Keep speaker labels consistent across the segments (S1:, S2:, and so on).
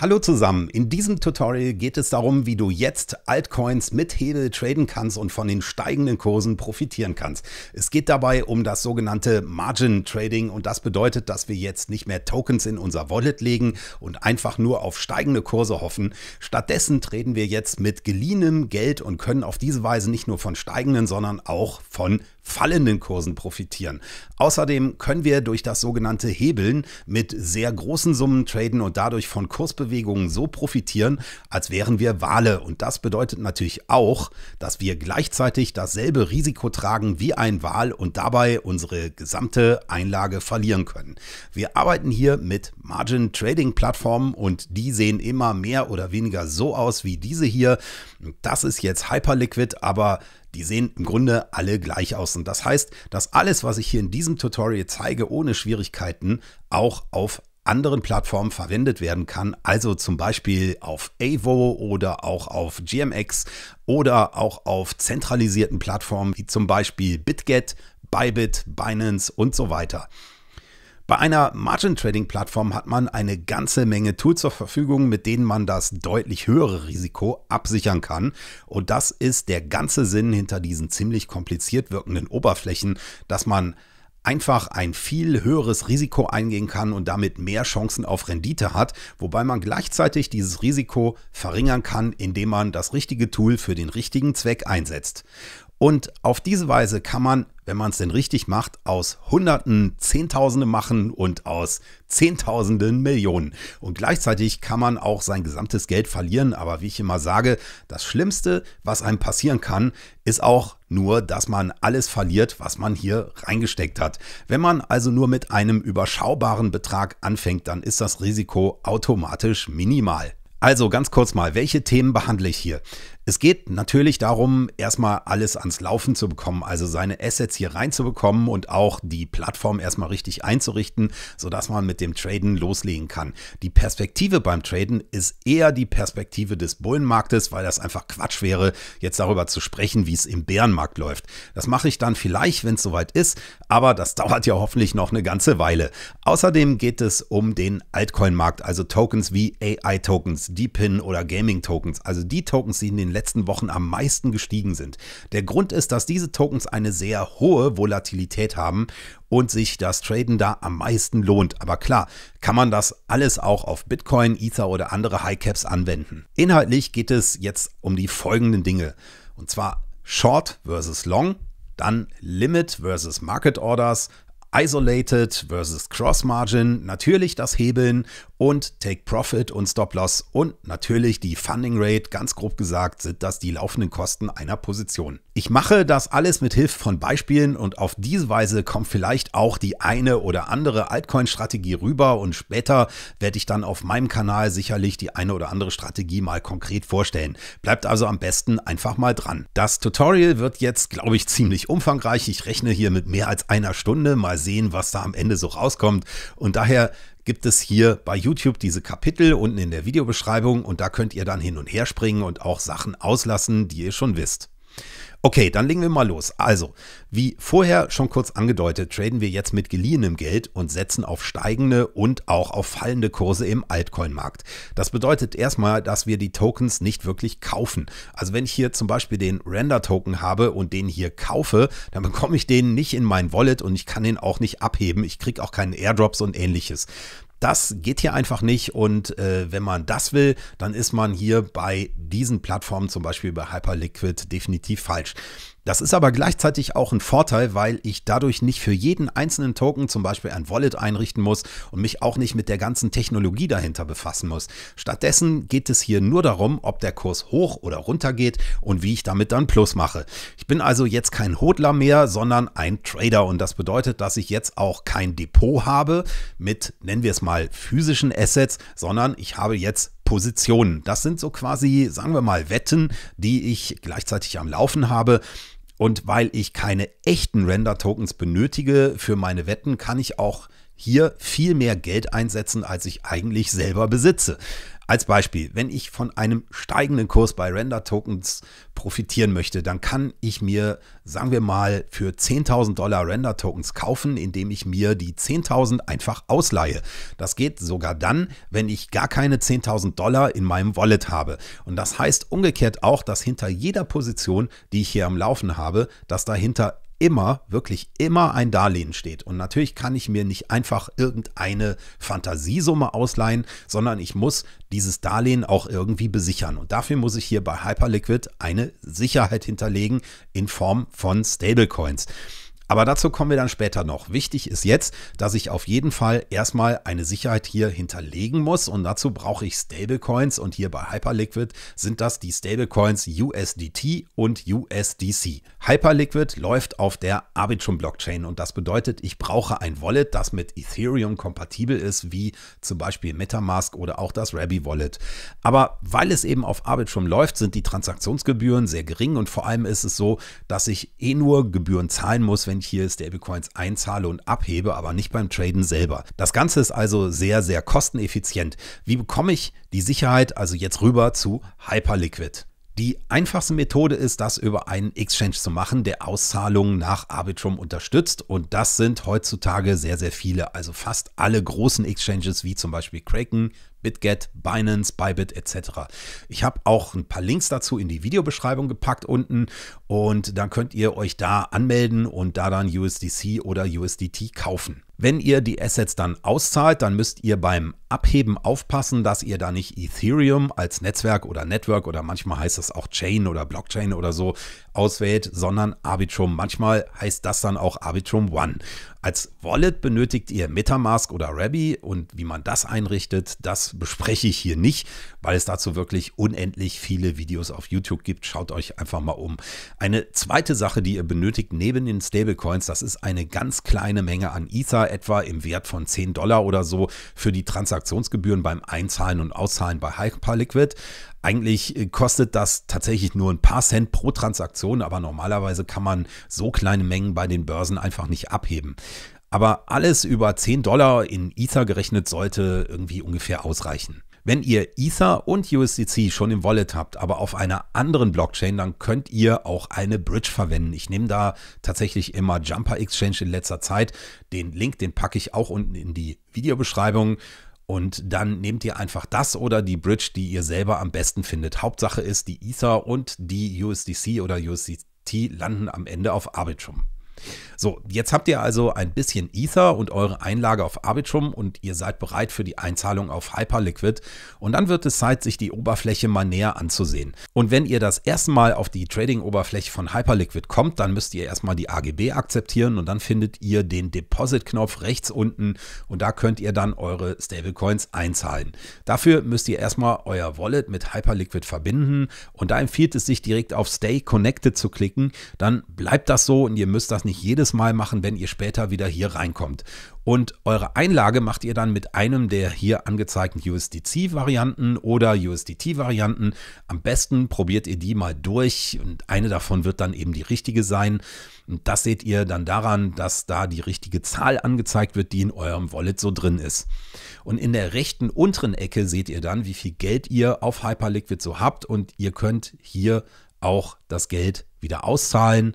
S1: Hallo zusammen, in diesem Tutorial geht es darum, wie du jetzt Altcoins mit Hebel traden kannst und von den steigenden Kursen profitieren kannst. Es geht dabei um das sogenannte Margin Trading und das bedeutet, dass wir jetzt nicht mehr Tokens in unser Wallet legen und einfach nur auf steigende Kurse hoffen. Stattdessen traden wir jetzt mit geliehenem Geld und können auf diese Weise nicht nur von steigenden, sondern auch von fallenden Kursen profitieren. Außerdem können wir durch das sogenannte Hebeln mit sehr großen Summen traden und dadurch von Kursbewegungen so profitieren, als wären wir Wale. Und das bedeutet natürlich auch, dass wir gleichzeitig dasselbe Risiko tragen wie ein Wal und dabei unsere gesamte Einlage verlieren können. Wir arbeiten hier mit Margin Trading Plattformen und die sehen immer mehr oder weniger so aus wie diese hier. Das ist jetzt Hyperliquid, aber die sehen im Grunde alle gleich aus und das heißt, dass alles, was ich hier in diesem Tutorial zeige, ohne Schwierigkeiten auch auf anderen Plattformen verwendet werden kann, also zum Beispiel auf Avo oder auch auf GMX oder auch auf zentralisierten Plattformen wie zum Beispiel BitGet, Bybit, Binance und so weiter. Bei einer Margin Trading Plattform hat man eine ganze Menge Tools zur Verfügung, mit denen man das deutlich höhere Risiko absichern kann. Und das ist der ganze Sinn hinter diesen ziemlich kompliziert wirkenden Oberflächen, dass man einfach ein viel höheres Risiko eingehen kann und damit mehr Chancen auf Rendite hat, wobei man gleichzeitig dieses Risiko verringern kann, indem man das richtige Tool für den richtigen Zweck einsetzt. Und auf diese Weise kann man, wenn man es denn richtig macht, aus Hunderten Zehntausende machen und aus Zehntausenden Millionen. Und gleichzeitig kann man auch sein gesamtes Geld verlieren. Aber wie ich immer sage, das Schlimmste, was einem passieren kann, ist auch nur, dass man alles verliert, was man hier reingesteckt hat. Wenn man also nur mit einem überschaubaren Betrag anfängt, dann ist das Risiko automatisch minimal. Also ganz kurz mal, welche Themen behandle ich hier? Es geht natürlich darum, erstmal alles ans Laufen zu bekommen, also seine Assets hier reinzubekommen und auch die Plattform erstmal richtig einzurichten, sodass man mit dem Traden loslegen kann. Die Perspektive beim Traden ist eher die Perspektive des Bullenmarktes, weil das einfach Quatsch wäre, jetzt darüber zu sprechen, wie es im Bärenmarkt läuft. Das mache ich dann vielleicht, wenn es soweit ist, aber das dauert ja hoffentlich noch eine ganze Weile. Außerdem geht es um den Altcoin-Markt, also Tokens wie AI-Tokens, D-Pin oder Gaming-Tokens, also die Tokens, die in den letzten Wochen am meisten gestiegen sind. Der Grund ist, dass diese Tokens eine sehr hohe Volatilität haben und sich das Traden da am meisten lohnt. Aber klar, kann man das alles auch auf Bitcoin, Ether oder andere High Caps anwenden. Inhaltlich geht es jetzt um die folgenden Dinge. Und zwar Short versus Long, dann Limit versus Market Orders, Isolated versus Cross Margin, natürlich das Hebeln und Take Profit und Stop Loss und natürlich die Funding Rate, ganz grob gesagt, sind das die laufenden Kosten einer Position. Ich mache das alles mit Hilfe von Beispielen und auf diese Weise kommt vielleicht auch die eine oder andere Altcoin-Strategie rüber und später werde ich dann auf meinem Kanal sicherlich die eine oder andere Strategie mal konkret vorstellen. Bleibt also am besten einfach mal dran. Das Tutorial wird jetzt, glaube ich, ziemlich umfangreich. Ich rechne hier mit mehr als einer Stunde. Mal sehen, was da am Ende so rauskommt. Und daher gibt es hier bei YouTube diese Kapitel unten in der Videobeschreibung und da könnt ihr dann hin und her springen und auch Sachen auslassen, die ihr schon wisst. Okay, dann legen wir mal los. Also, wie vorher schon kurz angedeutet, traden wir jetzt mit geliehenem Geld und setzen auf steigende und auch auf fallende Kurse im Altcoin-Markt. Das bedeutet erstmal, dass wir die Tokens nicht wirklich kaufen. Also wenn ich hier zum Beispiel den Render-Token habe und den hier kaufe, dann bekomme ich den nicht in mein Wallet und ich kann den auch nicht abheben. Ich kriege auch keinen Airdrops und ähnliches. Das geht hier einfach nicht und äh, wenn man das will, dann ist man hier bei diesen Plattformen, zum Beispiel bei Hyperliquid, definitiv falsch. Das ist aber gleichzeitig auch ein Vorteil, weil ich dadurch nicht für jeden einzelnen Token zum Beispiel ein Wallet einrichten muss und mich auch nicht mit der ganzen Technologie dahinter befassen muss. Stattdessen geht es hier nur darum, ob der Kurs hoch oder runter geht und wie ich damit dann Plus mache. Ich bin also jetzt kein Hodler mehr, sondern ein Trader und das bedeutet, dass ich jetzt auch kein Depot habe mit, nennen wir es mal, physischen Assets, sondern ich habe jetzt Positionen. Das sind so quasi, sagen wir mal, Wetten, die ich gleichzeitig am Laufen habe. Und weil ich keine echten Render-Tokens benötige für meine Wetten, kann ich auch hier viel mehr Geld einsetzen, als ich eigentlich selber besitze. Als Beispiel, wenn ich von einem steigenden Kurs bei Render Tokens profitieren möchte, dann kann ich mir, sagen wir mal, für 10.000 Dollar Render Tokens kaufen, indem ich mir die 10.000 einfach ausleihe. Das geht sogar dann, wenn ich gar keine 10.000 Dollar in meinem Wallet habe. Und das heißt umgekehrt auch, dass hinter jeder Position, die ich hier am Laufen habe, dass dahinter immer, wirklich immer ein Darlehen steht. Und natürlich kann ich mir nicht einfach irgendeine Fantasiesumme ausleihen, sondern ich muss dieses Darlehen auch irgendwie besichern. Und dafür muss ich hier bei Hyperliquid eine Sicherheit hinterlegen in Form von Stablecoins. Aber dazu kommen wir dann später noch. Wichtig ist jetzt, dass ich auf jeden Fall erstmal eine Sicherheit hier hinterlegen muss und dazu brauche ich Stablecoins und hier bei Hyperliquid sind das die Stablecoins USDT und USDC. Hyperliquid läuft auf der Arbitrum Blockchain und das bedeutet, ich brauche ein Wallet, das mit Ethereum kompatibel ist, wie zum Beispiel Metamask oder auch das Rabbi Wallet. Aber weil es eben auf Arbitrum läuft, sind die Transaktionsgebühren sehr gering und vor allem ist es so, dass ich eh nur Gebühren zahlen muss, wenn Prozent hier Stablecoins einzahle und abhebe, aber nicht beim Traden selber. Das Ganze ist also sehr, sehr kosteneffizient. Wie bekomme ich die Sicherheit also jetzt rüber zu Hyperliquid? Die einfachste Methode ist, das über einen Exchange zu machen, der Auszahlungen nach Arbitrum unterstützt. Und das sind heutzutage sehr, sehr viele. Also fast alle großen Exchanges, wie zum Beispiel Kraken, BitGet, Binance, Bybit etc. Ich habe auch ein paar Links dazu in die Videobeschreibung gepackt unten und dann könnt ihr euch da anmelden und da dann USDC oder USDT kaufen. Wenn ihr die Assets dann auszahlt, dann müsst ihr beim Abheben aufpassen, dass ihr da nicht Ethereum als Netzwerk oder Network oder manchmal heißt das auch Chain oder Blockchain oder so auswählt, sondern Arbitrum. Manchmal heißt das dann auch Arbitrum One. Als Wallet benötigt ihr Metamask oder Rabby und wie man das einrichtet, das bespreche ich hier nicht, weil es dazu wirklich unendlich viele Videos auf YouTube gibt. Schaut euch einfach mal um. Eine zweite Sache, die ihr benötigt neben den Stablecoins, das ist eine ganz kleine Menge an Ether, etwa im Wert von 10 Dollar oder so für die Transaktionsgebühren beim Einzahlen und Auszahlen bei Hyperliquid. Eigentlich äh, kostet das tatsächlich nur ein paar Cent pro Transaktion, aber normalerweise kann man so kleine Mengen bei den Börsen einfach nicht abheben. Aber alles über 10 Dollar in Ether gerechnet sollte irgendwie ungefähr ausreichen. Wenn ihr Ether und USDC schon im Wallet habt, aber auf einer anderen Blockchain, dann könnt ihr auch eine Bridge verwenden. Ich nehme da tatsächlich immer Jumper Exchange in letzter Zeit. Den Link, den packe ich auch unten in die Videobeschreibung. Und dann nehmt ihr einfach das oder die Bridge, die ihr selber am besten findet. Hauptsache ist, die Ether und die USDC oder USDT landen am Ende auf Arbitrum. So, jetzt habt ihr also ein bisschen Ether und eure Einlage auf Arbitrum und ihr seid bereit für die Einzahlung auf Hyperliquid und dann wird es Zeit, sich die Oberfläche mal näher anzusehen. Und wenn ihr das erste Mal auf die Trading-Oberfläche von Hyperliquid kommt, dann müsst ihr erstmal die AGB akzeptieren und dann findet ihr den Deposit-Knopf rechts unten und da könnt ihr dann eure Stablecoins einzahlen. Dafür müsst ihr erstmal euer Wallet mit Hyperliquid verbinden und da empfiehlt es sich direkt auf Stay Connected zu klicken, dann bleibt das so und ihr müsst das nicht jedes jedes Mal machen, wenn ihr später wieder hier reinkommt. Und eure Einlage macht ihr dann mit einem der hier angezeigten USDC-Varianten oder USDT-Varianten. Am besten probiert ihr die mal durch und eine davon wird dann eben die richtige sein. Und das seht ihr dann daran, dass da die richtige Zahl angezeigt wird, die in eurem Wallet so drin ist. Und in der rechten unteren Ecke seht ihr dann, wie viel Geld ihr auf Hyperliquid so habt und ihr könnt hier auch das Geld wieder auszahlen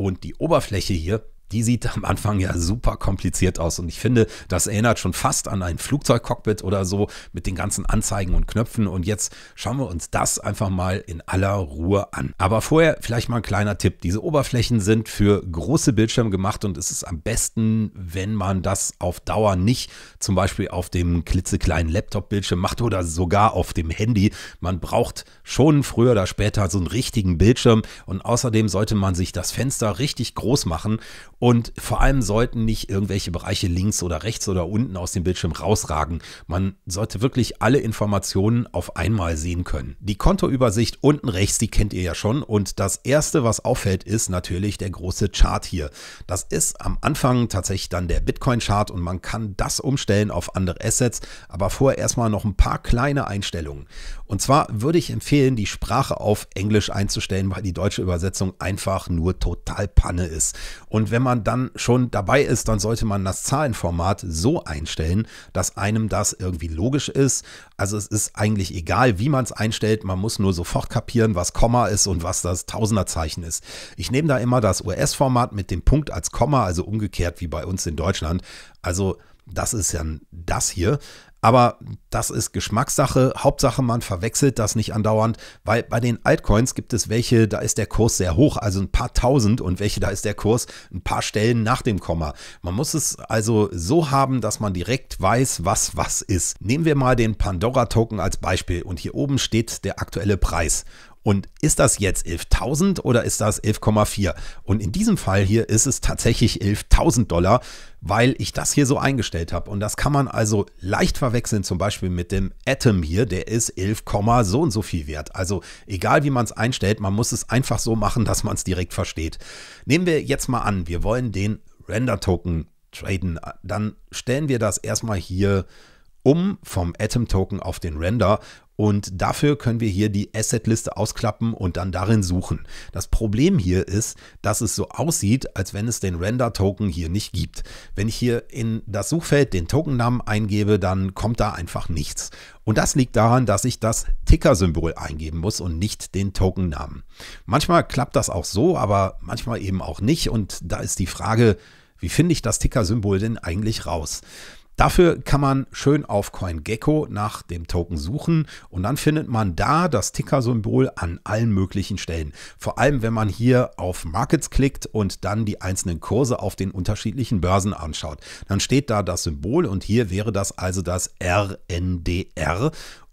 S1: und die Oberfläche hier, die sieht am Anfang ja super kompliziert aus und ich finde, das erinnert schon fast an ein Flugzeugcockpit oder so mit den ganzen Anzeigen und Knöpfen und jetzt schauen wir uns das einfach mal in aller Ruhe an. Aber vorher vielleicht mal ein kleiner Tipp. Diese Oberflächen sind für große Bildschirme gemacht und es ist am besten, wenn man das auf Dauer nicht zum Beispiel auf dem klitzekleinen Laptop-Bildschirm macht oder sogar auf dem Handy. Man braucht schon früher oder später so einen richtigen Bildschirm und außerdem sollte man sich das Fenster richtig groß machen und vor allem sollten nicht irgendwelche Bereiche links oder rechts oder unten aus dem Bildschirm rausragen. Man sollte wirklich alle Informationen auf einmal sehen können. Die Kontoübersicht unten rechts, die kennt ihr ja schon. Und das erste, was auffällt, ist natürlich der große Chart hier. Das ist am Anfang tatsächlich dann der Bitcoin-Chart und man kann das umstellen auf andere Assets, aber vorher erstmal noch ein paar kleine Einstellungen. Und zwar würde ich empfehlen, die Sprache auf Englisch einzustellen, weil die deutsche Übersetzung einfach nur total Panne ist. Und wenn man dann schon dabei ist, dann sollte man das Zahlenformat so einstellen, dass einem das irgendwie logisch ist. Also es ist eigentlich egal, wie man es einstellt, man muss nur sofort kapieren, was Komma ist und was das Tausenderzeichen ist. Ich nehme da immer das US-Format mit dem Punkt als Komma, also umgekehrt wie bei uns in Deutschland. Also das ist ja das hier. Aber das ist Geschmackssache. Hauptsache, man verwechselt das nicht andauernd, weil bei den Altcoins gibt es welche, da ist der Kurs sehr hoch, also ein paar tausend und welche, da ist der Kurs ein paar Stellen nach dem Komma. Man muss es also so haben, dass man direkt weiß, was was ist. Nehmen wir mal den Pandora-Token als Beispiel und hier oben steht der aktuelle Preis. Und ist das jetzt 11.000 oder ist das 11,4? Und in diesem Fall hier ist es tatsächlich 11.000 Dollar, weil ich das hier so eingestellt habe. Und das kann man also leicht verwechseln, zum Beispiel mit dem Atom hier, der ist 11, so und so viel wert. Also egal wie man es einstellt, man muss es einfach so machen, dass man es direkt versteht. Nehmen wir jetzt mal an, wir wollen den Render-Token traden. Dann stellen wir das erstmal hier um vom Atom Token auf den Render und dafür können wir hier die Asset-Liste ausklappen und dann darin suchen. Das Problem hier ist, dass es so aussieht, als wenn es den Render-Token hier nicht gibt. Wenn ich hier in das Suchfeld den Tokennamen eingebe, dann kommt da einfach nichts. Und das liegt daran, dass ich das Ticker-Symbol eingeben muss und nicht den Tokennamen. Manchmal klappt das auch so, aber manchmal eben auch nicht. Und da ist die Frage, wie finde ich das Ticker-Symbol denn eigentlich raus? Dafür kann man schön auf CoinGecko nach dem Token suchen und dann findet man da das Ticker-Symbol an allen möglichen Stellen. Vor allem, wenn man hier auf Markets klickt und dann die einzelnen Kurse auf den unterschiedlichen Börsen anschaut. Dann steht da das Symbol und hier wäre das also das RNDR.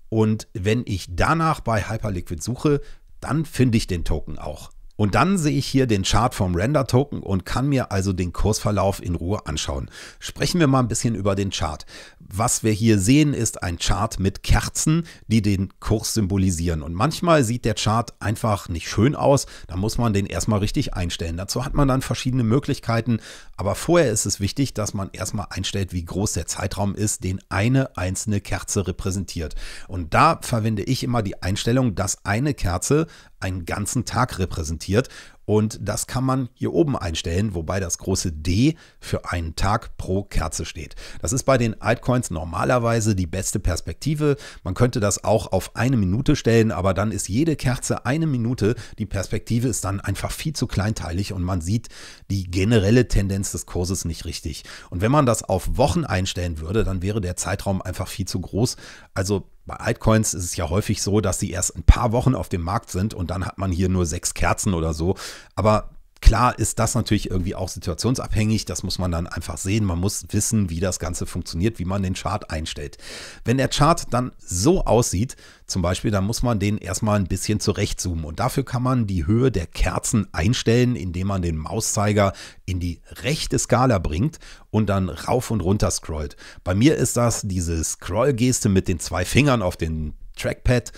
S1: Und wenn ich danach bei Hyperliquid suche, dann finde ich den Token auch. Und dann sehe ich hier den Chart vom Render-Token und kann mir also den Kursverlauf in Ruhe anschauen. Sprechen wir mal ein bisschen über den Chart. Was wir hier sehen, ist ein Chart mit Kerzen, die den Kurs symbolisieren. Und manchmal sieht der Chart einfach nicht schön aus. Da muss man den erstmal richtig einstellen. Dazu hat man dann verschiedene Möglichkeiten. Aber vorher ist es wichtig, dass man erstmal einstellt, wie groß der Zeitraum ist, den eine einzelne Kerze repräsentiert. Und da verwende ich immer die Einstellung, dass eine Kerze einen ganzen Tag repräsentiert. Und das kann man hier oben einstellen, wobei das große D für einen Tag pro Kerze steht. Das ist bei den Altcoins normalerweise die beste Perspektive. Man könnte das auch auf eine Minute stellen, aber dann ist jede Kerze eine Minute. Die Perspektive ist dann einfach viel zu kleinteilig und man sieht die generelle Tendenz des Kurses nicht richtig. Und wenn man das auf Wochen einstellen würde, dann wäre der Zeitraum einfach viel zu groß. Also bei Altcoins ist es ja häufig so, dass sie erst ein paar Wochen auf dem Markt sind und dann hat man hier nur sechs Kerzen oder so. Aber Klar ist das natürlich irgendwie auch situationsabhängig. Das muss man dann einfach sehen. Man muss wissen, wie das Ganze funktioniert, wie man den Chart einstellt. Wenn der Chart dann so aussieht, zum Beispiel, dann muss man den erstmal ein bisschen zurechtzoomen. Und dafür kann man die Höhe der Kerzen einstellen, indem man den Mauszeiger in die rechte Skala bringt und dann rauf und runter scrollt. Bei mir ist das diese Scroll-Geste mit den zwei Fingern auf den Trackpad.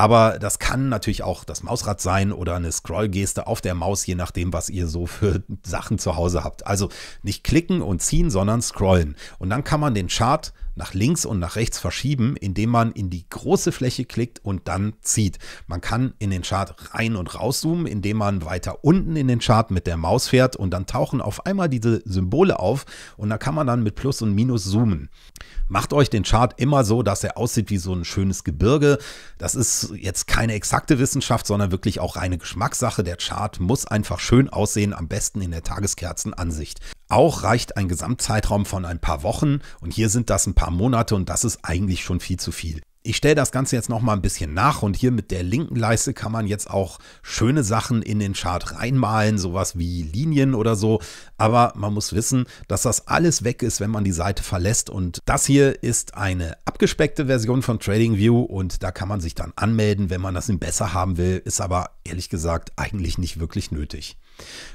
S1: Aber das kann natürlich auch das Mausrad sein oder eine Scrollgeste auf der Maus, je nachdem, was ihr so für Sachen zu Hause habt. Also nicht klicken und ziehen, sondern scrollen. Und dann kann man den Chart nach links und nach rechts verschieben, indem man in die große Fläche klickt und dann zieht. Man kann in den Chart rein und rauszoomen, indem man weiter unten in den Chart mit der Maus fährt und dann tauchen auf einmal diese Symbole auf und da kann man dann mit Plus und Minus zoomen. Macht euch den Chart immer so, dass er aussieht wie so ein schönes Gebirge. Das ist jetzt keine exakte Wissenschaft, sondern wirklich auch reine Geschmackssache. Der Chart muss einfach schön aussehen, am besten in der Tageskerzenansicht. Auch reicht ein Gesamtzeitraum von ein paar Wochen und hier sind das ein paar Monate und das ist eigentlich schon viel zu viel. Ich stelle das Ganze jetzt nochmal ein bisschen nach und hier mit der linken Leiste kann man jetzt auch schöne Sachen in den Chart reinmalen, sowas wie Linien oder so. Aber man muss wissen, dass das alles weg ist, wenn man die Seite verlässt. Und das hier ist eine abgespeckte Version von TradingView und da kann man sich dann anmelden, wenn man das besser haben will. Ist aber ehrlich gesagt eigentlich nicht wirklich nötig.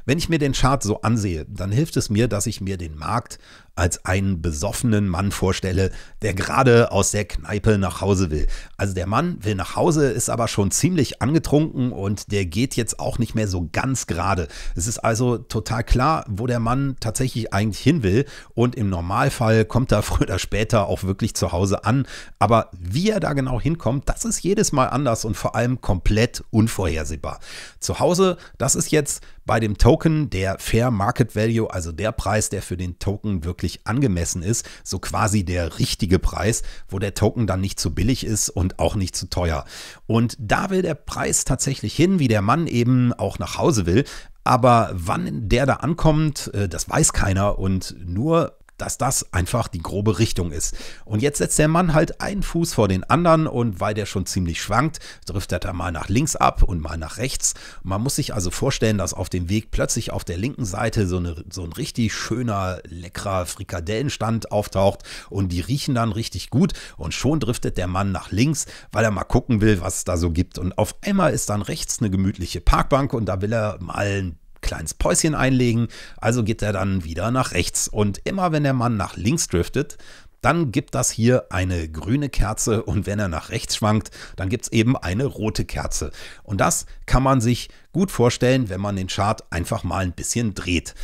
S1: Wenn ich mir den Chart so ansehe, dann hilft es mir, dass ich mir den Markt als einen besoffenen Mann vorstelle, der gerade aus der Kneipe nach Hause will. Also der Mann will nach Hause, ist aber schon ziemlich angetrunken und der geht jetzt auch nicht mehr so ganz gerade. Es ist also total klar, wo der Mann tatsächlich eigentlich hin will und im Normalfall kommt er früher oder später auch wirklich zu Hause an. Aber wie er da genau hinkommt, das ist jedes Mal anders und vor allem komplett unvorhersehbar. Zu Hause, das ist jetzt bei dem Token der Fair Market Value, also der Preis, der für den Token wirklich wirklich angemessen ist, so quasi der richtige Preis, wo der Token dann nicht zu billig ist und auch nicht zu teuer. Und da will der Preis tatsächlich hin, wie der Mann eben auch nach Hause will. Aber wann der da ankommt, äh, das weiß keiner und nur dass das einfach die grobe Richtung ist. Und jetzt setzt der Mann halt einen Fuß vor den anderen und weil der schon ziemlich schwankt, driftet er mal nach links ab und mal nach rechts. Man muss sich also vorstellen, dass auf dem Weg plötzlich auf der linken Seite so, eine, so ein richtig schöner, leckerer Frikadellenstand auftaucht und die riechen dann richtig gut und schon driftet der Mann nach links, weil er mal gucken will, was es da so gibt. Und auf einmal ist dann rechts eine gemütliche Parkbank und da will er mal ein kleines Päuschen einlegen, also geht er dann wieder nach rechts. Und immer wenn der Mann nach links driftet, dann gibt das hier eine grüne Kerze und wenn er nach rechts schwankt, dann gibt es eben eine rote Kerze. Und das kann man sich gut vorstellen, wenn man den Chart einfach mal ein bisschen dreht.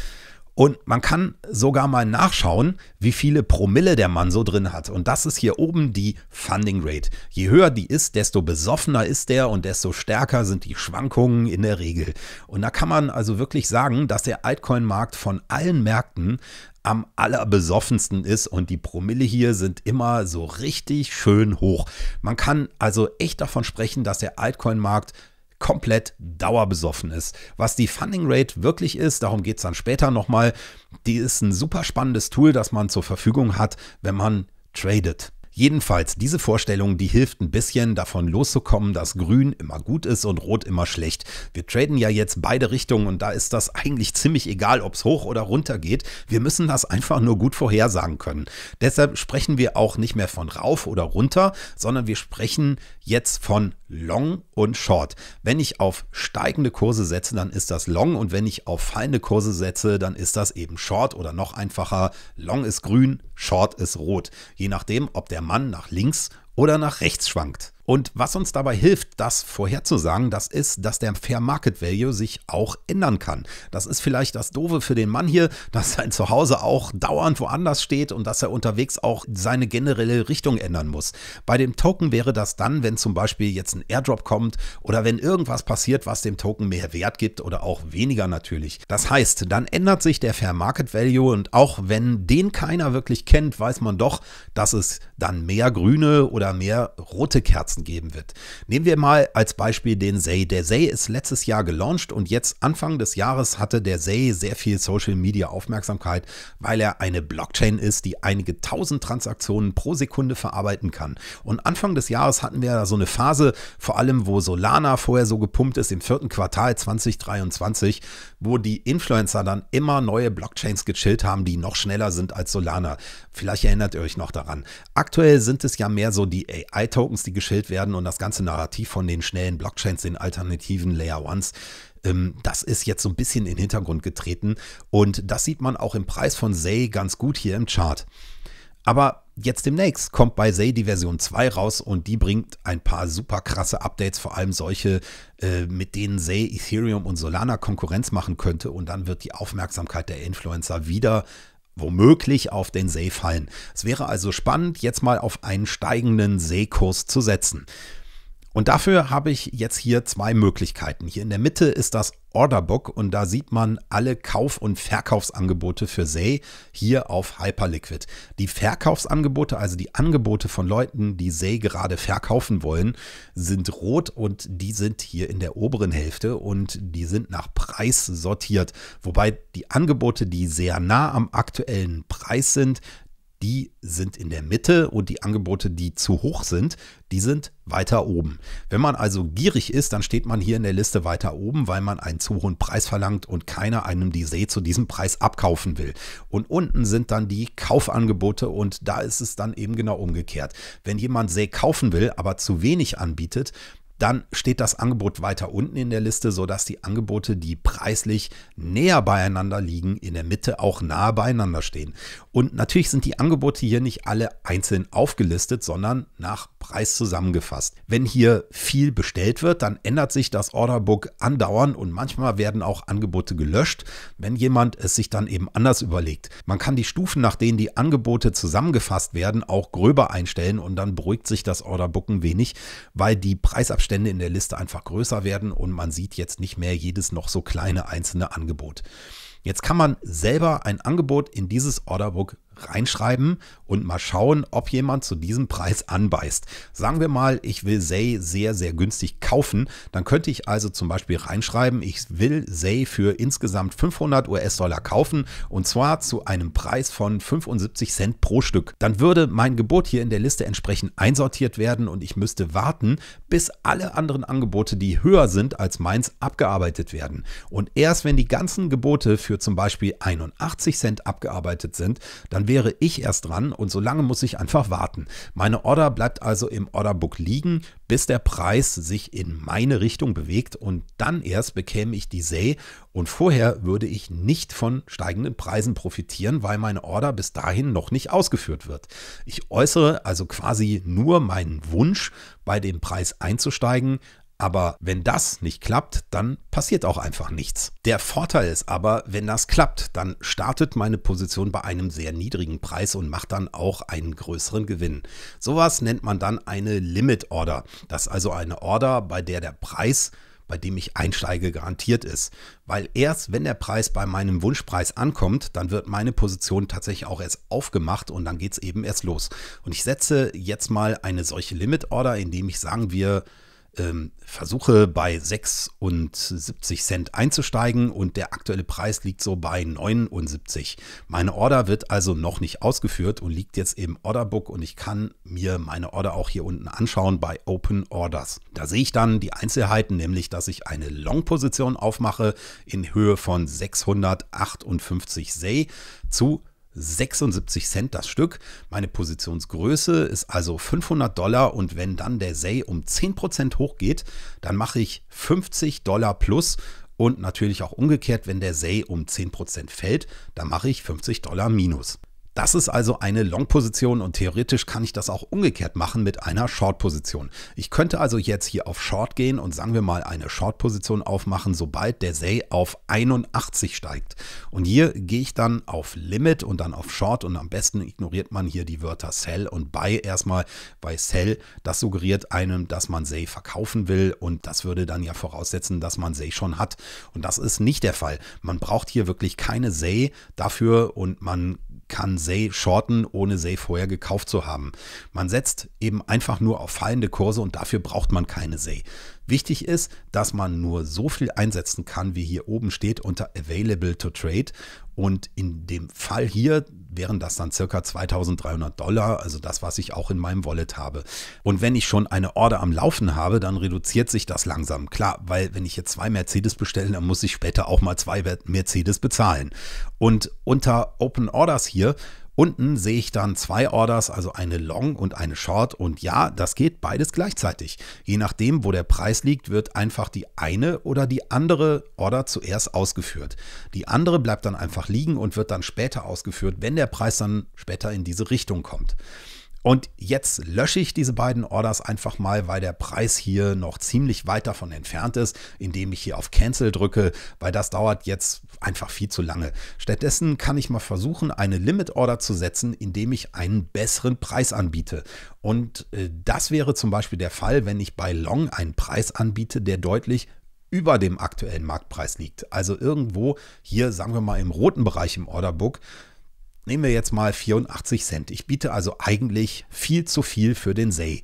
S1: Und man kann sogar mal nachschauen, wie viele Promille der Mann so drin hat. Und das ist hier oben die Funding Rate. Je höher die ist, desto besoffener ist der und desto stärker sind die Schwankungen in der Regel. Und da kann man also wirklich sagen, dass der Altcoin-Markt von allen Märkten am allerbesoffensten ist und die Promille hier sind immer so richtig schön hoch. Man kann also echt davon sprechen, dass der Altcoin-Markt komplett dauerbesoffen ist. Was die Funding Rate wirklich ist, darum geht es dann später nochmal, die ist ein super spannendes Tool, das man zur Verfügung hat, wenn man tradet. Jedenfalls, diese Vorstellung, die hilft ein bisschen davon loszukommen, dass grün immer gut ist und rot immer schlecht. Wir traden ja jetzt beide Richtungen und da ist das eigentlich ziemlich egal, ob es hoch oder runter geht. Wir müssen das einfach nur gut vorhersagen können. Deshalb sprechen wir auch nicht mehr von rauf oder runter, sondern wir sprechen jetzt von Long und Short. Wenn ich auf steigende Kurse setze, dann ist das Long und wenn ich auf fallende Kurse setze, dann ist das eben Short oder noch einfacher. Long ist grün, Short ist rot. Je nachdem, ob der Mann nach links oder nach rechts schwankt. Und was uns dabei hilft, das vorherzusagen, das ist, dass der Fair Market Value sich auch ändern kann. Das ist vielleicht das Doofe für den Mann hier, dass sein Zuhause auch dauernd woanders steht und dass er unterwegs auch seine generelle Richtung ändern muss. Bei dem Token wäre das dann, wenn zum Beispiel jetzt ein Airdrop kommt oder wenn irgendwas passiert, was dem Token mehr Wert gibt oder auch weniger natürlich. Das heißt, dann ändert sich der Fair Market Value und auch wenn den keiner wirklich kennt, weiß man doch, dass es dann mehr grüne oder Jahr mehr rote Kerzen geben wird. Nehmen wir mal als Beispiel den Say. Der Say ist letztes Jahr gelauncht und jetzt Anfang des Jahres hatte der Say sehr viel Social Media Aufmerksamkeit, weil er eine Blockchain ist, die einige tausend Transaktionen pro Sekunde verarbeiten kann. Und Anfang des Jahres hatten wir so eine Phase, vor allem wo Solana vorher so gepumpt ist, im vierten Quartal 2023, wo die Influencer dann immer neue Blockchains gechillt haben, die noch schneller sind als Solana. Vielleicht erinnert ihr euch noch daran. Aktuell sind es ja mehr so die AI-Tokens, die geschillt werden und das ganze Narrativ von den schnellen Blockchains, den alternativen Layer Ones ähm, das ist jetzt so ein bisschen in den Hintergrund getreten und das sieht man auch im Preis von Say ganz gut hier im Chart. Aber jetzt demnächst kommt bei Say die Version 2 raus und die bringt ein paar super krasse Updates, vor allem solche, äh, mit denen Say Ethereum und Solana Konkurrenz machen könnte und dann wird die Aufmerksamkeit der Influencer wieder womöglich auf den See fallen. Es wäre also spannend, jetzt mal auf einen steigenden Seekurs zu setzen. Und dafür habe ich jetzt hier zwei Möglichkeiten. Hier in der Mitte ist das Orderbook und da sieht man alle Kauf- und Verkaufsangebote für Say hier auf Hyperliquid. Die Verkaufsangebote, also die Angebote von Leuten, die Say gerade verkaufen wollen, sind rot und die sind hier in der oberen Hälfte und die sind nach Preis sortiert. Wobei die Angebote, die sehr nah am aktuellen Preis sind, die sind in der Mitte und die Angebote, die zu hoch sind, die sind weiter oben. Wenn man also gierig ist, dann steht man hier in der Liste weiter oben, weil man einen zu hohen Preis verlangt und keiner einem die See zu diesem Preis abkaufen will. Und unten sind dann die Kaufangebote und da ist es dann eben genau umgekehrt. Wenn jemand See kaufen will, aber zu wenig anbietet, dann steht das Angebot weiter unten in der Liste, sodass die Angebote, die preislich näher beieinander liegen, in der Mitte auch nahe beieinander stehen. Und natürlich sind die Angebote hier nicht alle einzeln aufgelistet, sondern nach Preis zusammengefasst. Wenn hier viel bestellt wird, dann ändert sich das Orderbook andauernd und manchmal werden auch Angebote gelöscht, wenn jemand es sich dann eben anders überlegt. Man kann die Stufen, nach denen die Angebote zusammengefasst werden, auch gröber einstellen und dann beruhigt sich das Orderbook ein wenig, weil die Preisabstimmung Stände in der Liste einfach größer werden und man sieht jetzt nicht mehr jedes noch so kleine einzelne Angebot. Jetzt kann man selber ein Angebot in dieses Orderbook reinschreiben und mal schauen, ob jemand zu diesem Preis anbeißt. Sagen wir mal, ich will Say sehr, sehr günstig kaufen. Dann könnte ich also zum Beispiel reinschreiben, ich will Say für insgesamt 500 US-Dollar kaufen und zwar zu einem Preis von 75 Cent pro Stück. Dann würde mein Gebot hier in der Liste entsprechend einsortiert werden und ich müsste warten, bis alle anderen Angebote, die höher sind als meins, abgearbeitet werden. Und erst wenn die ganzen Gebote für zum Beispiel 81 Cent abgearbeitet sind, dann wäre ich erst dran und so lange muss ich einfach warten. Meine Order bleibt also im Orderbook liegen, bis der Preis sich in meine Richtung bewegt und dann erst bekäme ich die Say und vorher würde ich nicht von steigenden Preisen profitieren, weil meine Order bis dahin noch nicht ausgeführt wird. Ich äußere also quasi nur meinen Wunsch, bei dem Preis einzusteigen, aber wenn das nicht klappt, dann passiert auch einfach nichts. Der Vorteil ist aber, wenn das klappt, dann startet meine Position bei einem sehr niedrigen Preis und macht dann auch einen größeren Gewinn. Sowas nennt man dann eine Limit Order. Das ist also eine Order, bei der der Preis bei dem ich einsteige, garantiert ist. Weil erst wenn der Preis bei meinem Wunschpreis ankommt, dann wird meine Position tatsächlich auch erst aufgemacht und dann geht es eben erst los. Und ich setze jetzt mal eine solche Limit Order, indem ich sagen wir ähm, versuche bei 76 Cent einzusteigen und der aktuelle Preis liegt so bei 79. Meine Order wird also noch nicht ausgeführt und liegt jetzt im Orderbook und ich kann mir meine Order auch hier unten anschauen bei Open Orders. Da sehe ich dann die Einzelheiten, nämlich dass ich eine Long-Position aufmache in Höhe von 658 Say zu 76 Cent das Stück. Meine Positionsgröße ist also 500 Dollar und wenn dann der Say um 10% hochgeht, dann mache ich 50 Dollar plus und natürlich auch umgekehrt, wenn der Say um 10% fällt, dann mache ich 50 Dollar minus. Das ist also eine Long-Position und theoretisch kann ich das auch umgekehrt machen mit einer Short-Position. Ich könnte also jetzt hier auf Short gehen und sagen wir mal eine Short-Position aufmachen, sobald der Say auf 81 steigt. Und hier gehe ich dann auf Limit und dann auf Short und am besten ignoriert man hier die Wörter Sell und Buy erstmal, weil Sell, das suggeriert einem, dass man Say verkaufen will und das würde dann ja voraussetzen, dass man Say schon hat. Und das ist nicht der Fall. Man braucht hier wirklich keine Say dafür und man kann Say shorten, ohne Say vorher gekauft zu haben. Man setzt eben einfach nur auf fallende Kurse und dafür braucht man keine Say. Wichtig ist, dass man nur so viel einsetzen kann, wie hier oben steht unter Available to Trade. Und in dem Fall hier wären das dann circa 2300 Dollar, also das, was ich auch in meinem Wallet habe. Und wenn ich schon eine Order am Laufen habe, dann reduziert sich das langsam. Klar, weil wenn ich jetzt zwei Mercedes bestelle, dann muss ich später auch mal zwei Mercedes bezahlen. Und unter Open Orders hier Unten sehe ich dann zwei Orders, also eine Long und eine Short. Und ja, das geht beides gleichzeitig. Je nachdem, wo der Preis liegt, wird einfach die eine oder die andere Order zuerst ausgeführt. Die andere bleibt dann einfach liegen und wird dann später ausgeführt, wenn der Preis dann später in diese Richtung kommt. Und jetzt lösche ich diese beiden Orders einfach mal, weil der Preis hier noch ziemlich weit davon entfernt ist, indem ich hier auf Cancel drücke, weil das dauert jetzt einfach viel zu lange. Stattdessen kann ich mal versuchen, eine Limit Order zu setzen, indem ich einen besseren Preis anbiete. Und äh, das wäre zum Beispiel der Fall, wenn ich bei Long einen Preis anbiete, der deutlich über dem aktuellen Marktpreis liegt. Also irgendwo hier, sagen wir mal, im roten Bereich im Orderbook Nehmen wir jetzt mal 84 Cent. Ich biete also eigentlich viel zu viel für den Say.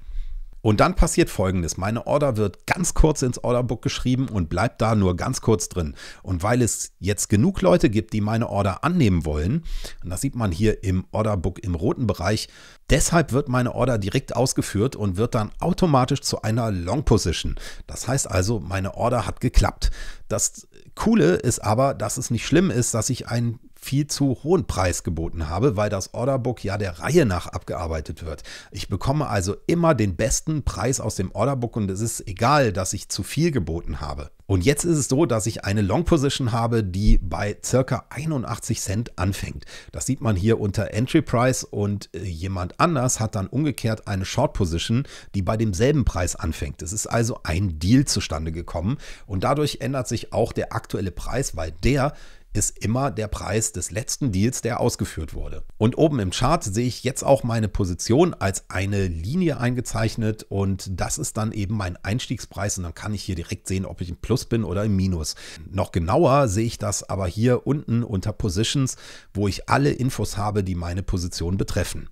S1: Und dann passiert folgendes. Meine Order wird ganz kurz ins Orderbook geschrieben und bleibt da nur ganz kurz drin. Und weil es jetzt genug Leute gibt, die meine Order annehmen wollen, und das sieht man hier im Orderbook im roten Bereich, deshalb wird meine Order direkt ausgeführt und wird dann automatisch zu einer Long Position. Das heißt also, meine Order hat geklappt. Das Coole ist aber, dass es nicht schlimm ist, dass ich einen viel zu hohen Preis geboten habe, weil das Orderbook ja der Reihe nach abgearbeitet wird. Ich bekomme also immer den besten Preis aus dem Orderbook und es ist egal, dass ich zu viel geboten habe. Und jetzt ist es so, dass ich eine Long Position habe, die bei circa 81 Cent anfängt. Das sieht man hier unter Entry Price und äh, jemand anders hat dann umgekehrt eine Short Position, die bei demselben Preis anfängt. Es ist also ein Deal zustande gekommen und dadurch ändert sich auch der aktuelle Preis, weil der ist immer der Preis des letzten Deals, der ausgeführt wurde. Und oben im Chart sehe ich jetzt auch meine Position als eine Linie eingezeichnet und das ist dann eben mein Einstiegspreis und dann kann ich hier direkt sehen, ob ich im Plus bin oder im Minus. Noch genauer sehe ich das aber hier unten unter Positions, wo ich alle Infos habe, die meine Position betreffen.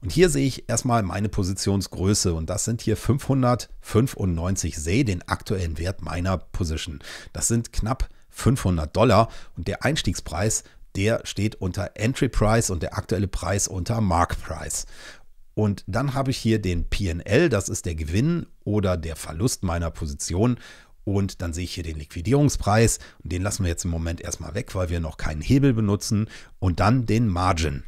S1: Und hier sehe ich erstmal meine Positionsgröße und das sind hier 595 SE, den aktuellen Wert meiner Position. Das sind knapp 500 Dollar und der Einstiegspreis, der steht unter Entry Price und der aktuelle Preis unter Mark Price. Und dann habe ich hier den PL, das ist der Gewinn oder der Verlust meiner Position. Und dann sehe ich hier den Liquidierungspreis. Und den lassen wir jetzt im Moment erstmal weg, weil wir noch keinen Hebel benutzen. Und dann den Margin.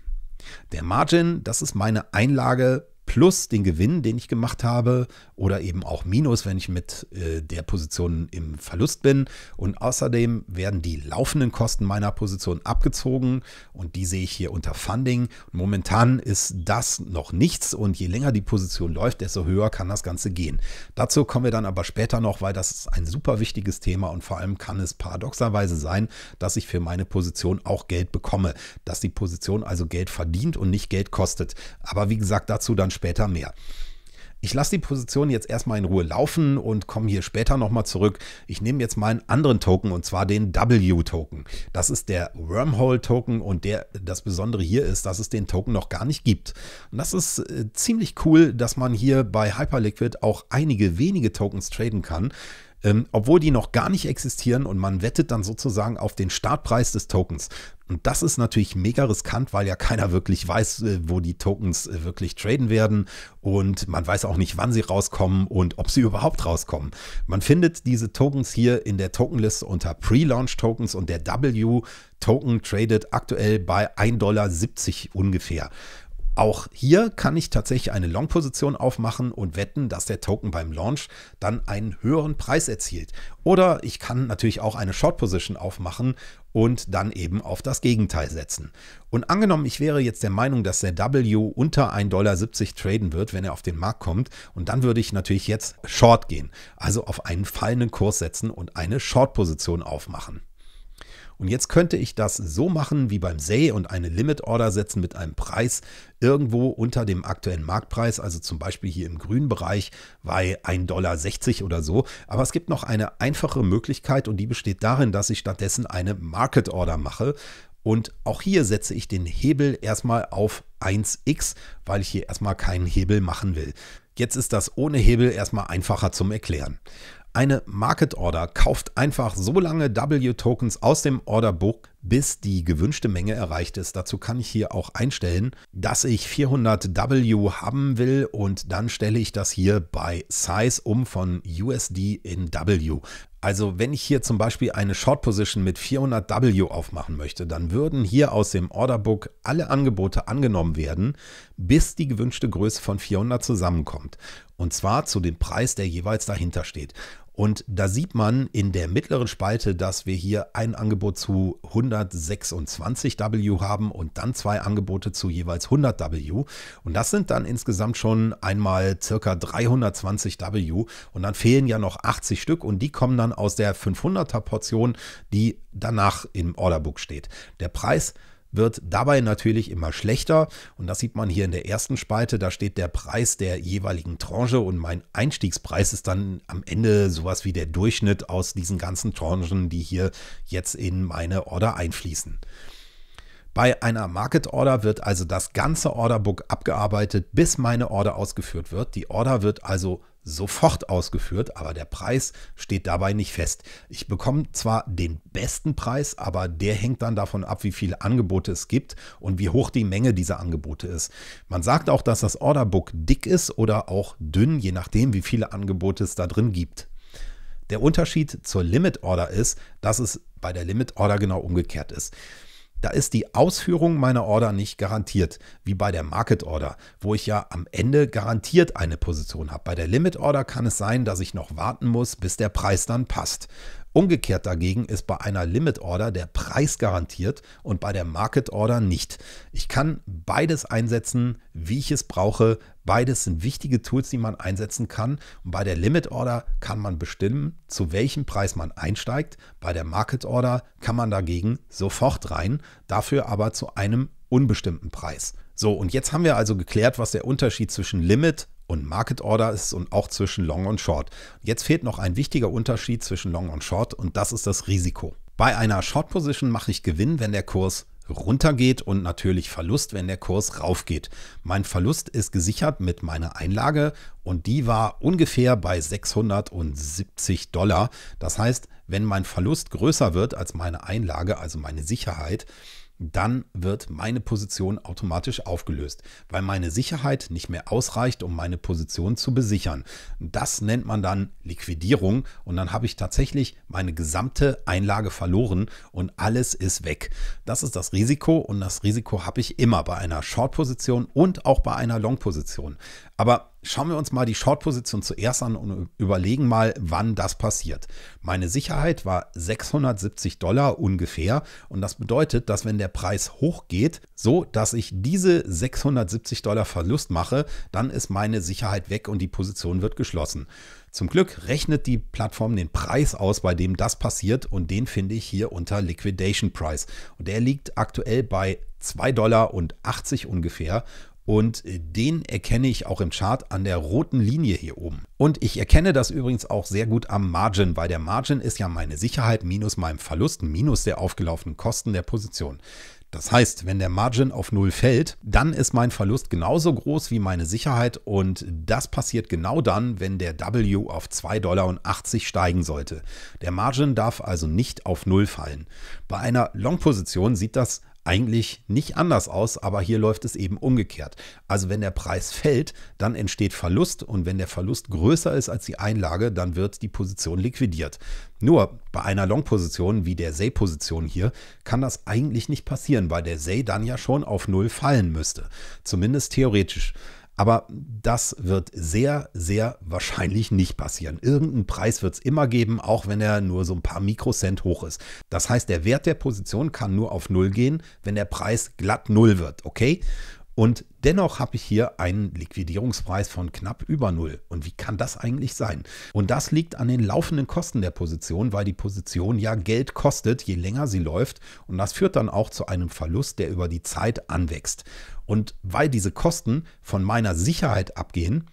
S1: Der Margin, das ist meine Einlage plus den Gewinn, den ich gemacht habe oder eben auch minus, wenn ich mit äh, der Position im Verlust bin. Und außerdem werden die laufenden Kosten meiner Position abgezogen und die sehe ich hier unter Funding. Momentan ist das noch nichts und je länger die Position läuft, desto höher kann das Ganze gehen. Dazu kommen wir dann aber später noch, weil das ist ein super wichtiges Thema und vor allem kann es paradoxerweise sein, dass ich für meine Position auch Geld bekomme, dass die Position also Geld verdient und nicht Geld kostet. Aber wie gesagt, dazu dann später später mehr. Ich lasse die Position jetzt erstmal in Ruhe laufen und komme hier später nochmal zurück. Ich nehme jetzt mal einen anderen Token und zwar den W-Token. Das ist der Wormhole-Token und der, das Besondere hier ist, dass es den Token noch gar nicht gibt. Und das ist äh, ziemlich cool, dass man hier bei Hyperliquid auch einige wenige Tokens traden kann ähm, obwohl die noch gar nicht existieren und man wettet dann sozusagen auf den Startpreis des Tokens. Und das ist natürlich mega riskant, weil ja keiner wirklich weiß, äh, wo die Tokens äh, wirklich traden werden. Und man weiß auch nicht, wann sie rauskommen und ob sie überhaupt rauskommen. Man findet diese Tokens hier in der Tokenliste unter Pre-Launch Tokens und der W Token tradet aktuell bei 1,70 Dollar ungefähr. Auch hier kann ich tatsächlich eine Long-Position aufmachen und wetten, dass der Token beim Launch dann einen höheren Preis erzielt. Oder ich kann natürlich auch eine Short-Position aufmachen und dann eben auf das Gegenteil setzen. Und angenommen, ich wäre jetzt der Meinung, dass der W unter 1,70 Dollar traden wird, wenn er auf den Markt kommt, und dann würde ich natürlich jetzt Short gehen, also auf einen fallenden Kurs setzen und eine Short-Position aufmachen. Und jetzt könnte ich das so machen wie beim Say und eine Limit Order setzen mit einem Preis irgendwo unter dem aktuellen Marktpreis, also zum Beispiel hier im grünen Bereich bei 1,60 Dollar oder so. Aber es gibt noch eine einfache Möglichkeit und die besteht darin, dass ich stattdessen eine Market Order mache. Und auch hier setze ich den Hebel erstmal auf 1x, weil ich hier erstmal keinen Hebel machen will. Jetzt ist das ohne Hebel erstmal einfacher zum Erklären. Eine Market Order kauft einfach so lange W-Tokens aus dem Orderbook, bis die gewünschte Menge erreicht ist. Dazu kann ich hier auch einstellen, dass ich 400 W haben will und dann stelle ich das hier bei Size um von USD in W. Also wenn ich hier zum Beispiel eine Short Position mit 400 W aufmachen möchte, dann würden hier aus dem Orderbook alle Angebote angenommen werden, bis die gewünschte Größe von 400 zusammenkommt. Und zwar zu dem Preis, der jeweils dahinter steht. Und da sieht man in der mittleren Spalte, dass wir hier ein Angebot zu 126W haben und dann zwei Angebote zu jeweils 100W. Und das sind dann insgesamt schon einmal circa 320W. Und dann fehlen ja noch 80 Stück und die kommen dann aus der 500er Portion, die danach im Orderbook steht. Der Preis wird dabei natürlich immer schlechter. Und das sieht man hier in der ersten Spalte. Da steht der Preis der jeweiligen Tranche und mein Einstiegspreis ist dann am Ende sowas wie der Durchschnitt aus diesen ganzen Tranchen, die hier jetzt in meine Order einfließen. Bei einer Market Order wird also das ganze Orderbook abgearbeitet, bis meine Order ausgeführt wird. Die Order wird also sofort ausgeführt, aber der Preis steht dabei nicht fest. Ich bekomme zwar den besten Preis, aber der hängt dann davon ab, wie viele Angebote es gibt und wie hoch die Menge dieser Angebote ist. Man sagt auch, dass das Orderbook dick ist oder auch dünn, je nachdem, wie viele Angebote es da drin gibt. Der Unterschied zur Limit Order ist, dass es bei der Limit Order genau umgekehrt ist. Da ist die Ausführung meiner Order nicht garantiert, wie bei der Market Order, wo ich ja am Ende garantiert eine Position habe. Bei der Limit Order kann es sein, dass ich noch warten muss, bis der Preis dann passt. Umgekehrt dagegen ist bei einer Limit Order der Preis garantiert und bei der Market Order nicht. Ich kann beides einsetzen, wie ich es brauche. Beides sind wichtige Tools, die man einsetzen kann. Und bei der Limit Order kann man bestimmen, zu welchem Preis man einsteigt. Bei der Market Order kann man dagegen sofort rein, dafür aber zu einem unbestimmten Preis. So, und jetzt haben wir also geklärt, was der Unterschied zwischen Limit und Market Order ist und auch zwischen Long und Short. Jetzt fehlt noch ein wichtiger Unterschied zwischen Long und Short und das ist das Risiko. Bei einer Short Position mache ich Gewinn, wenn der Kurs runtergeht und natürlich Verlust, wenn der Kurs raufgeht. Mein Verlust ist gesichert mit meiner Einlage und die war ungefähr bei 670 Dollar. Das heißt, wenn mein Verlust größer wird als meine Einlage, also meine Sicherheit, dann wird meine Position automatisch aufgelöst, weil meine Sicherheit nicht mehr ausreicht, um meine Position zu besichern. Das nennt man dann Liquidierung und dann habe ich tatsächlich meine gesamte Einlage verloren und alles ist weg. Das ist das Risiko und das Risiko habe ich immer bei einer Short-Position und auch bei einer Long-Position. Aber Schauen wir uns mal die Short-Position zuerst an und überlegen mal, wann das passiert. Meine Sicherheit war 670 Dollar ungefähr und das bedeutet, dass wenn der Preis hochgeht, so dass ich diese 670 Dollar Verlust mache, dann ist meine Sicherheit weg und die Position wird geschlossen. Zum Glück rechnet die Plattform den Preis aus, bei dem das passiert und den finde ich hier unter Liquidation Price. Und der liegt aktuell bei 2,80 Dollar ungefähr und äh, den erkenne ich auch im Chart an der roten Linie hier oben. Und ich erkenne das übrigens auch sehr gut am Margin, weil der Margin ist ja meine Sicherheit minus meinem Verlust, minus der aufgelaufenen Kosten der Position. Das heißt, wenn der Margin auf Null fällt, dann ist mein Verlust genauso groß wie meine Sicherheit und das passiert genau dann, wenn der W auf 2,80 Dollar steigen sollte. Der Margin darf also nicht auf Null fallen. Bei einer Long-Position sieht das eigentlich nicht anders aus, aber hier läuft es eben umgekehrt. Also wenn der Preis fällt, dann entsteht Verlust und wenn der Verlust größer ist als die Einlage, dann wird die Position liquidiert. Nur bei einer Long-Position wie der Say-Position hier kann das eigentlich nicht passieren, weil der Say dann ja schon auf Null fallen müsste. Zumindest theoretisch. Aber das wird sehr, sehr wahrscheinlich nicht passieren. Irgendeinen Preis wird es immer geben, auch wenn er nur so ein paar Mikrocent hoch ist. Das heißt, der Wert der Position kann nur auf Null gehen, wenn der Preis glatt Null wird, okay? Und dennoch habe ich hier einen Liquidierungspreis von knapp über Null. Und wie kann das eigentlich sein? Und das liegt an den laufenden Kosten der Position, weil die Position ja Geld kostet, je länger sie läuft. Und das führt dann auch zu einem Verlust, der über die Zeit anwächst. Und weil diese Kosten von meiner Sicherheit abgehen,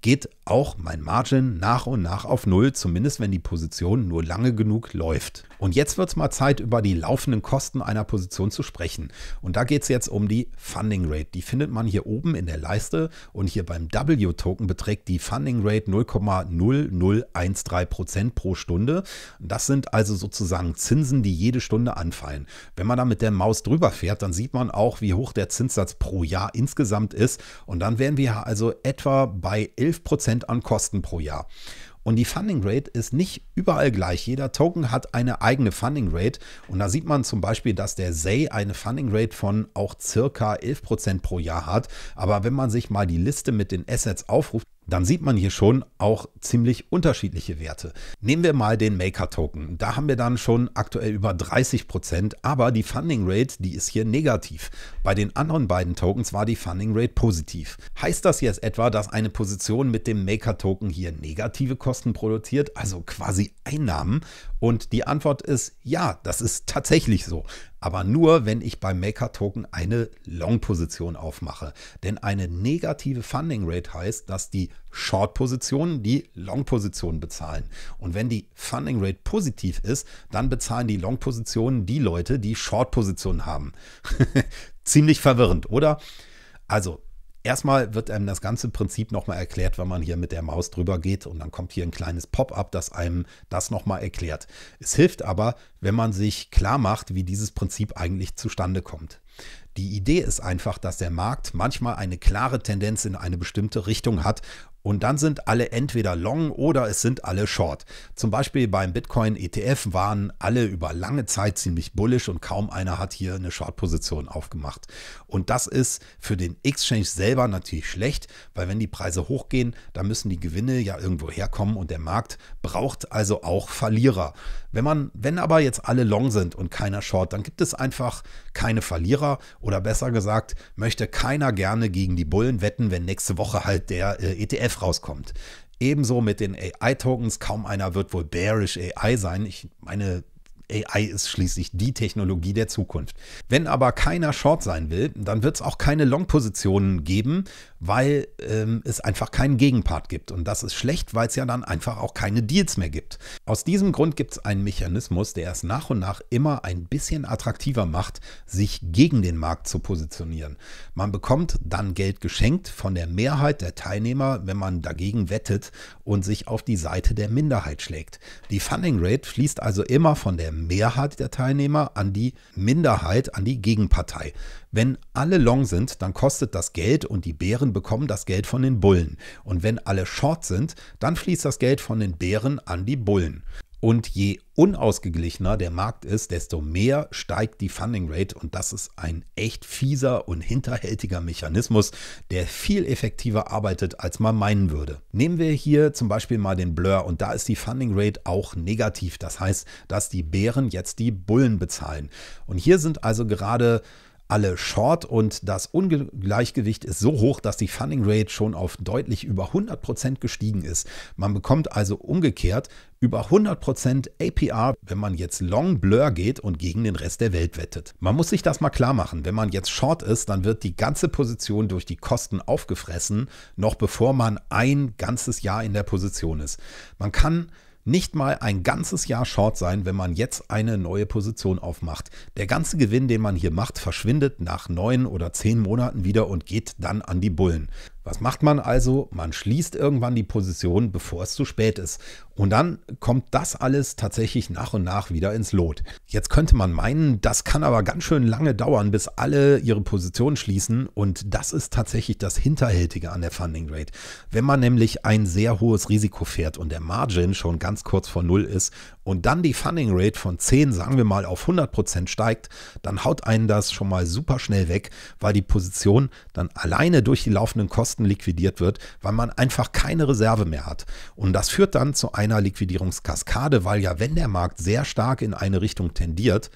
S1: geht auch mein Margin nach und nach auf Null, zumindest wenn die Position nur lange genug läuft. Und jetzt wird es mal Zeit, über die laufenden Kosten einer Position zu sprechen. Und da geht es jetzt um die Funding Rate. Die findet man hier oben in der Leiste und hier beim W-Token beträgt die Funding Rate 0,0013 pro Stunde. Das sind also sozusagen Zinsen, die jede Stunde anfallen. Wenn man da mit der Maus drüber fährt, dann sieht man auch, wie hoch der Zinssatz pro Jahr insgesamt ist. Und dann wären wir also etwa bei 11 an Kosten pro Jahr. Und die Funding Rate ist nicht überall gleich. Jeder Token hat eine eigene Funding Rate. Und da sieht man zum Beispiel, dass der Say eine Funding Rate von auch circa 11% pro Jahr hat. Aber wenn man sich mal die Liste mit den Assets aufruft, dann sieht man hier schon auch ziemlich unterschiedliche Werte. Nehmen wir mal den Maker-Token. Da haben wir dann schon aktuell über 30%, Prozent, aber die Funding Rate, die ist hier negativ. Bei den anderen beiden Tokens war die Funding Rate positiv. Heißt das jetzt etwa, dass eine Position mit dem Maker-Token hier negative Kosten produziert, also quasi Einnahmen, und die Antwort ist ja, das ist tatsächlich so. Aber nur, wenn ich beim Maker-Token eine Long-Position aufmache. Denn eine negative Funding Rate heißt, dass die Short-Positionen die Long-Positionen bezahlen. Und wenn die Funding Rate positiv ist, dann bezahlen die Long-Positionen die Leute, die Short-Positionen haben. Ziemlich verwirrend, oder? Also Erstmal wird einem das ganze Prinzip nochmal erklärt, wenn man hier mit der Maus drüber geht und dann kommt hier ein kleines Pop-up, das einem das nochmal erklärt. Es hilft aber, wenn man sich klar macht, wie dieses Prinzip eigentlich zustande kommt. Die Idee ist einfach, dass der Markt manchmal eine klare Tendenz in eine bestimmte Richtung hat und dann sind alle entweder long oder es sind alle short. Zum Beispiel beim Bitcoin-ETF waren alle über lange Zeit ziemlich bullish und kaum einer hat hier eine Short-Position aufgemacht. Und das ist für den Exchange selber natürlich schlecht, weil wenn die Preise hochgehen, dann müssen die Gewinne ja irgendwo herkommen und der Markt braucht also auch Verlierer. Wenn man, wenn aber jetzt alle long sind und keiner short, dann gibt es einfach keine Verlierer oder besser gesagt, möchte keiner gerne gegen die Bullen wetten, wenn nächste Woche halt der äh, ETF rauskommt. Ebenso mit den AI-Tokens. Kaum einer wird wohl bearish AI sein. Ich meine, AI ist schließlich die Technologie der Zukunft. Wenn aber keiner Short sein will, dann wird es auch keine Long-Positionen geben weil ähm, es einfach keinen Gegenpart gibt. Und das ist schlecht, weil es ja dann einfach auch keine Deals mehr gibt. Aus diesem Grund gibt es einen Mechanismus, der es nach und nach immer ein bisschen attraktiver macht, sich gegen den Markt zu positionieren. Man bekommt dann Geld geschenkt von der Mehrheit der Teilnehmer, wenn man dagegen wettet und sich auf die Seite der Minderheit schlägt. Die Funding Rate fließt also immer von der Mehrheit der Teilnehmer an die Minderheit, an die Gegenpartei. Wenn alle long sind, dann kostet das Geld und die Bären bekommen das Geld von den Bullen. Und wenn alle short sind, dann fließt das Geld von den Bären an die Bullen. Und je unausgeglichener der Markt ist, desto mehr steigt die Funding Rate. Und das ist ein echt fieser und hinterhältiger Mechanismus, der viel effektiver arbeitet, als man meinen würde. Nehmen wir hier zum Beispiel mal den Blur und da ist die Funding Rate auch negativ. Das heißt, dass die Bären jetzt die Bullen bezahlen. Und hier sind also gerade alle short und das Ungleichgewicht ist so hoch, dass die Funding Rate schon auf deutlich über 100% gestiegen ist. Man bekommt also umgekehrt über 100% APR, wenn man jetzt Long Blur geht und gegen den Rest der Welt wettet. Man muss sich das mal klar machen. Wenn man jetzt Short ist, dann wird die ganze Position durch die Kosten aufgefressen, noch bevor man ein ganzes Jahr in der Position ist. Man kann nicht mal ein ganzes Jahr short sein, wenn man jetzt eine neue Position aufmacht. Der ganze Gewinn, den man hier macht, verschwindet nach neun oder zehn Monaten wieder und geht dann an die Bullen. Was macht man also? Man schließt irgendwann die Position, bevor es zu spät ist. Und dann kommt das alles tatsächlich nach und nach wieder ins Lot. Jetzt könnte man meinen, das kann aber ganz schön lange dauern, bis alle ihre Positionen schließen. Und das ist tatsächlich das Hinterhältige an der Funding Rate. Wenn man nämlich ein sehr hohes Risiko fährt und der Margin schon ganz kurz vor Null ist und dann die Funding Rate von 10, sagen wir mal, auf 100% Prozent steigt, dann haut einen das schon mal super schnell weg, weil die Position dann alleine durch die laufenden Kosten liquidiert wird, weil man einfach keine Reserve mehr hat. Und das führt dann zu einem einer Liquidierungskaskade, weil ja, wenn der Markt sehr stark in eine Richtung tendiert,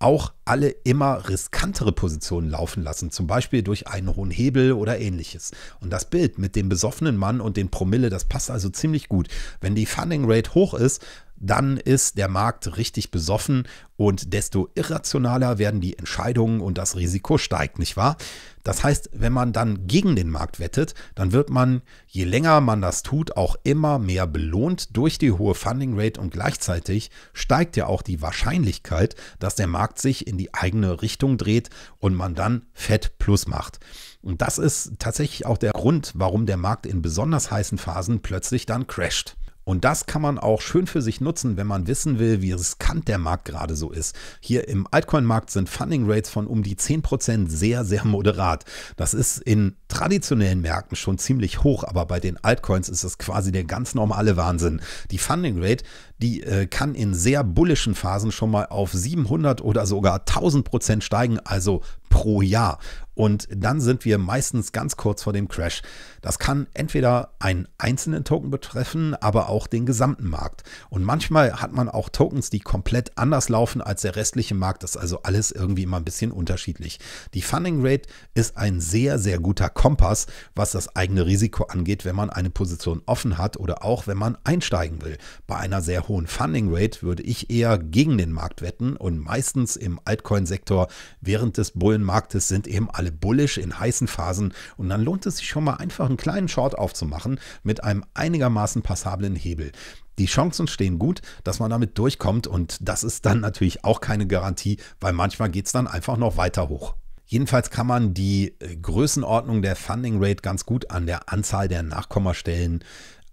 S1: auch alle immer riskantere Positionen laufen lassen, zum Beispiel durch einen hohen Hebel oder ähnliches. Und das Bild mit dem besoffenen Mann und den Promille, das passt also ziemlich gut. Wenn die Funding Rate hoch ist, dann ist der Markt richtig besoffen und desto irrationaler werden die Entscheidungen und das Risiko steigt, nicht wahr? Das heißt, wenn man dann gegen den Markt wettet, dann wird man, je länger man das tut, auch immer mehr belohnt durch die hohe Funding Rate und gleichzeitig steigt ja auch die Wahrscheinlichkeit, dass der Markt sich in die eigene Richtung dreht und man dann Fett plus macht. Und das ist tatsächlich auch der Grund, warum der Markt in besonders heißen Phasen plötzlich dann crasht. Und das kann man auch schön für sich nutzen, wenn man wissen will, wie riskant der Markt gerade so ist. Hier im Altcoin-Markt sind Funding Rates von um die 10% sehr, sehr moderat. Das ist in traditionellen Märkten schon ziemlich hoch, aber bei den Altcoins ist das quasi der ganz normale Wahnsinn. Die Funding Rate, die äh, kann in sehr bullischen Phasen schon mal auf 700 oder sogar 1000 Prozent steigen, also pro Jahr. Und dann sind wir meistens ganz kurz vor dem Crash. Das kann entweder einen einzelnen Token betreffen, aber auch den gesamten Markt. Und manchmal hat man auch Tokens, die komplett anders laufen als der restliche Markt. Das ist also alles irgendwie immer ein bisschen unterschiedlich. Die Funding Rate ist ein sehr, sehr guter Kompass, was das eigene Risiko angeht, wenn man eine Position offen hat oder auch wenn man einsteigen will. Bei einer sehr hohen Funding Rate würde ich eher gegen den Markt wetten und meistens im Altcoin-Sektor während des Bullenmarktes sind eben alle bullish in heißen Phasen und dann lohnt es sich schon mal einfach einen kleinen Short aufzumachen mit einem einigermaßen passablen Hebel. Die Chancen stehen gut, dass man damit durchkommt und das ist dann natürlich auch keine Garantie, weil manchmal geht es dann einfach noch weiter hoch. Jedenfalls kann man die äh, Größenordnung der Funding Rate ganz gut an der Anzahl der Nachkommastellen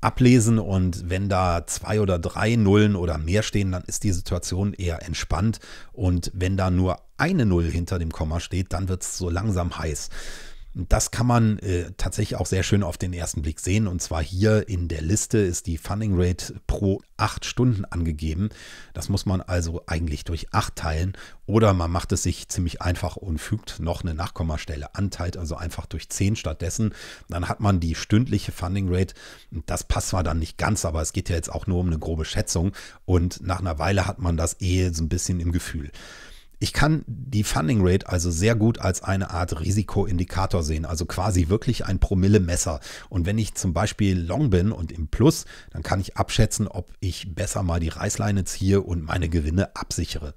S1: ablesen und wenn da zwei oder drei Nullen oder mehr stehen, dann ist die Situation eher entspannt und wenn da nur eine Null hinter dem Komma steht, dann wird es so langsam heiß. Das kann man äh, tatsächlich auch sehr schön auf den ersten Blick sehen. Und zwar hier in der Liste ist die Funding Rate pro acht Stunden angegeben. Das muss man also eigentlich durch acht teilen. Oder man macht es sich ziemlich einfach und fügt noch eine Nachkommastelle an, teilt also einfach durch zehn stattdessen. Dann hat man die stündliche Funding Rate. Das passt zwar dann nicht ganz, aber es geht ja jetzt auch nur um eine grobe Schätzung. Und nach einer Weile hat man das eh so ein bisschen im Gefühl. Ich kann die Funding Rate also sehr gut als eine Art Risikoindikator sehen, also quasi wirklich ein Promillemesser. Und wenn ich zum Beispiel long bin und im Plus, dann kann ich abschätzen, ob ich besser mal die Reißleine ziehe und meine Gewinne absichere.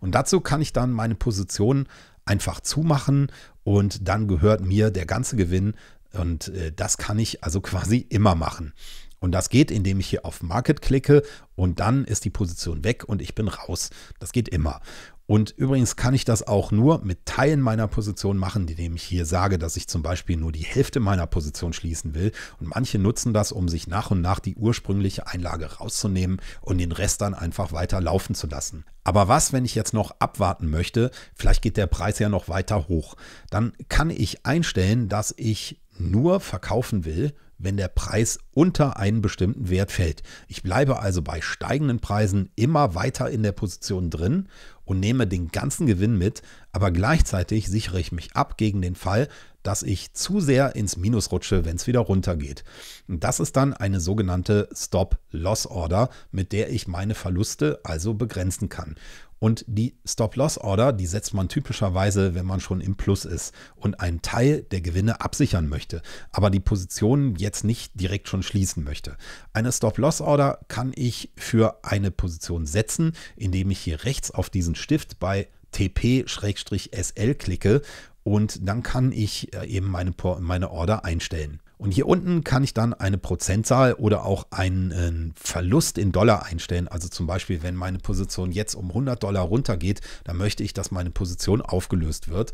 S1: Und dazu kann ich dann meine Position einfach zumachen und dann gehört mir der ganze Gewinn und äh, das kann ich also quasi immer machen. Und das geht, indem ich hier auf Market klicke und dann ist die Position weg und ich bin raus. Das geht immer. Und übrigens kann ich das auch nur mit Teilen meiner Position machen, indem ich hier sage, dass ich zum Beispiel nur die Hälfte meiner Position schließen will. Und manche nutzen das, um sich nach und nach die ursprüngliche Einlage rauszunehmen und den Rest dann einfach weiter laufen zu lassen. Aber was, wenn ich jetzt noch abwarten möchte? Vielleicht geht der Preis ja noch weiter hoch. Dann kann ich einstellen, dass ich nur verkaufen will, wenn der Preis unter einen bestimmten Wert fällt. Ich bleibe also bei steigenden Preisen immer weiter in der Position drin und nehme den ganzen Gewinn mit, aber gleichzeitig sichere ich mich ab gegen den Fall, dass ich zu sehr ins Minus rutsche, wenn es wieder runtergeht. das ist dann eine sogenannte Stop-Loss-Order, mit der ich meine Verluste also begrenzen kann. Und die Stop-Loss-Order, die setzt man typischerweise, wenn man schon im Plus ist und einen Teil der Gewinne absichern möchte, aber die Position jetzt nicht direkt schon schließen möchte. Eine Stop-Loss-Order kann ich für eine Position setzen, indem ich hier rechts auf diesen Stift bei TP-SL klicke und dann kann ich äh, eben meine, meine Order einstellen. Und hier unten kann ich dann eine Prozentzahl oder auch einen äh, Verlust in Dollar einstellen. Also zum Beispiel, wenn meine Position jetzt um 100 Dollar runtergeht, dann möchte ich, dass meine Position aufgelöst wird.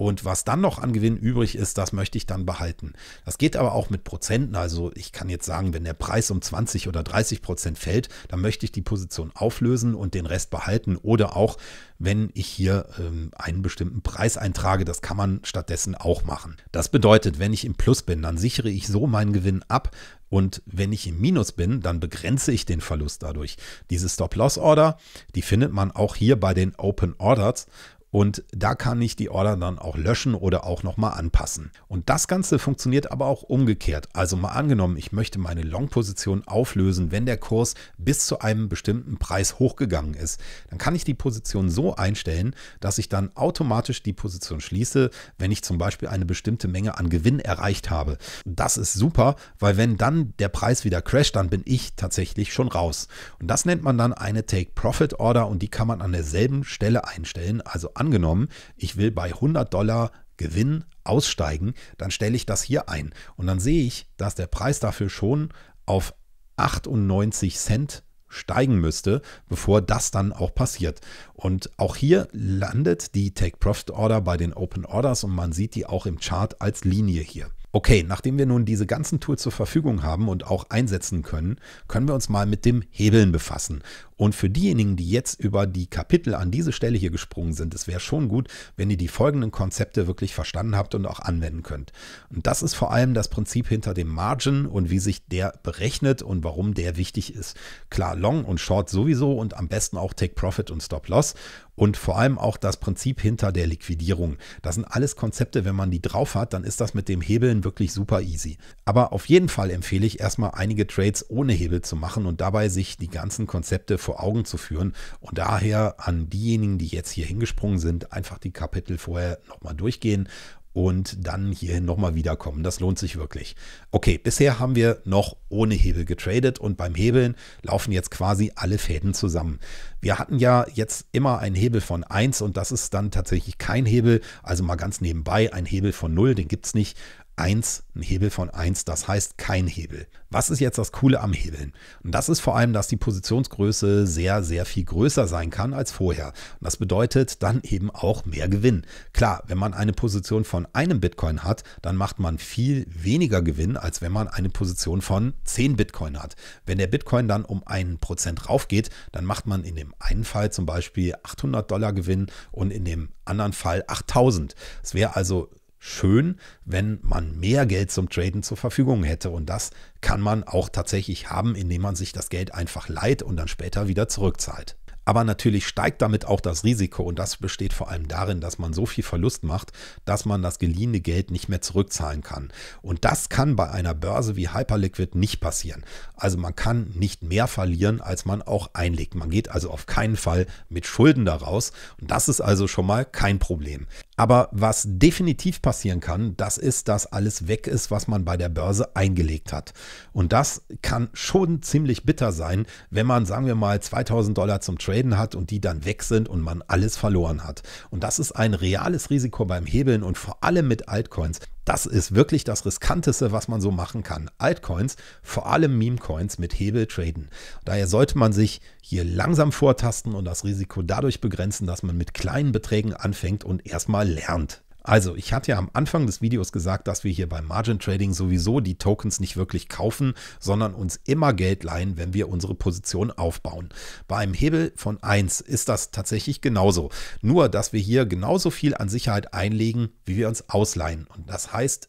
S1: Und was dann noch an Gewinn übrig ist, das möchte ich dann behalten. Das geht aber auch mit Prozenten. Also ich kann jetzt sagen, wenn der Preis um 20 oder 30 Prozent fällt, dann möchte ich die Position auflösen und den Rest behalten. Oder auch, wenn ich hier ähm, einen bestimmten Preis eintrage, das kann man stattdessen auch machen. Das bedeutet, wenn ich im Plus bin, dann sichere ich so meinen Gewinn ab, und wenn ich im Minus bin, dann begrenze ich den Verlust dadurch. Diese Stop-Loss-Order, die findet man auch hier bei den Open Orders. Und da kann ich die Order dann auch löschen oder auch nochmal anpassen. Und das Ganze funktioniert aber auch umgekehrt. Also mal angenommen, ich möchte meine Long-Position auflösen, wenn der Kurs bis zu einem bestimmten Preis hochgegangen ist. Dann kann ich die Position so einstellen, dass ich dann automatisch die Position schließe, wenn ich zum Beispiel eine bestimmte Menge an Gewinn erreicht habe. Das ist super, weil wenn dann der Preis wieder crasht, dann bin ich tatsächlich schon raus. Und das nennt man dann eine Take-Profit-Order und die kann man an derselben Stelle einstellen, also angenommen, ich will bei 100 Dollar Gewinn aussteigen, dann stelle ich das hier ein. Und dann sehe ich, dass der Preis dafür schon auf 98 Cent steigen müsste, bevor das dann auch passiert. Und auch hier landet die Take Profit Order bei den Open Orders und man sieht die auch im Chart als Linie hier okay, nachdem wir nun diese ganzen Tools zur Verfügung haben und auch einsetzen können, können wir uns mal mit dem Hebeln befassen. Und für diejenigen, die jetzt über die Kapitel an diese Stelle hier gesprungen sind, es wäre schon gut, wenn ihr die folgenden Konzepte wirklich verstanden habt und auch anwenden könnt. Und das ist vor allem das Prinzip hinter dem Margin und wie sich der berechnet und warum der wichtig ist. Klar, Long und Short sowieso und am besten auch Take Profit und Stop Loss und vor allem auch das Prinzip hinter der Liquidierung. Das sind alles Konzepte, wenn man die drauf hat, dann ist das mit dem Hebeln wirklich super easy. Aber auf jeden Fall empfehle ich erstmal einige Trades ohne Hebel zu machen und dabei sich die ganzen Konzepte vor Augen zu führen und daher an diejenigen, die jetzt hier hingesprungen sind, einfach die Kapitel vorher nochmal durchgehen und dann hierhin nochmal wiederkommen. Das lohnt sich wirklich. Okay, bisher haben wir noch ohne Hebel getradet und beim Hebeln laufen jetzt quasi alle Fäden zusammen. Wir hatten ja jetzt immer einen Hebel von 1 und das ist dann tatsächlich kein Hebel, also mal ganz nebenbei ein Hebel von 0, den gibt es nicht. 1, ein Hebel von 1, das heißt kein Hebel. Was ist jetzt das Coole am Hebeln? Und das ist vor allem, dass die Positionsgröße sehr, sehr viel größer sein kann als vorher. Und das bedeutet dann eben auch mehr Gewinn. Klar, wenn man eine Position von einem Bitcoin hat, dann macht man viel weniger Gewinn, als wenn man eine Position von 10 Bitcoin hat. Wenn der Bitcoin dann um einen Prozent raufgeht, dann macht man in dem einen Fall zum Beispiel 800 Dollar Gewinn und in dem anderen Fall 8000. Es wäre also schön, wenn man mehr Geld zum Traden zur Verfügung hätte. Und das kann man auch tatsächlich haben, indem man sich das Geld einfach leiht und dann später wieder zurückzahlt. Aber natürlich steigt damit auch das Risiko und das besteht vor allem darin, dass man so viel Verlust macht, dass man das geliehene Geld nicht mehr zurückzahlen kann. Und das kann bei einer Börse wie Hyperliquid nicht passieren. Also man kann nicht mehr verlieren, als man auch einlegt. Man geht also auf keinen Fall mit Schulden daraus und das ist also schon mal kein Problem. Aber was definitiv passieren kann, das ist, dass alles weg ist, was man bei der Börse eingelegt hat. Und das kann schon ziemlich bitter sein, wenn man, sagen wir mal, 2000 Dollar zum Traden hat und die dann weg sind und man alles verloren hat. Und das ist ein reales Risiko beim Hebeln und vor allem mit Altcoins. Das ist wirklich das Riskanteste, was man so machen kann. Altcoins, vor allem Meme-Coins mit Hebel traden. Daher sollte man sich hier langsam vortasten und das Risiko dadurch begrenzen, dass man mit kleinen Beträgen anfängt und erstmal lernt. Also, ich hatte ja am Anfang des Videos gesagt, dass wir hier beim Margin Trading sowieso die Tokens nicht wirklich kaufen, sondern uns immer Geld leihen, wenn wir unsere Position aufbauen. Bei einem Hebel von 1 ist das tatsächlich genauso. Nur, dass wir hier genauso viel an Sicherheit einlegen, wie wir uns ausleihen. Und das heißt,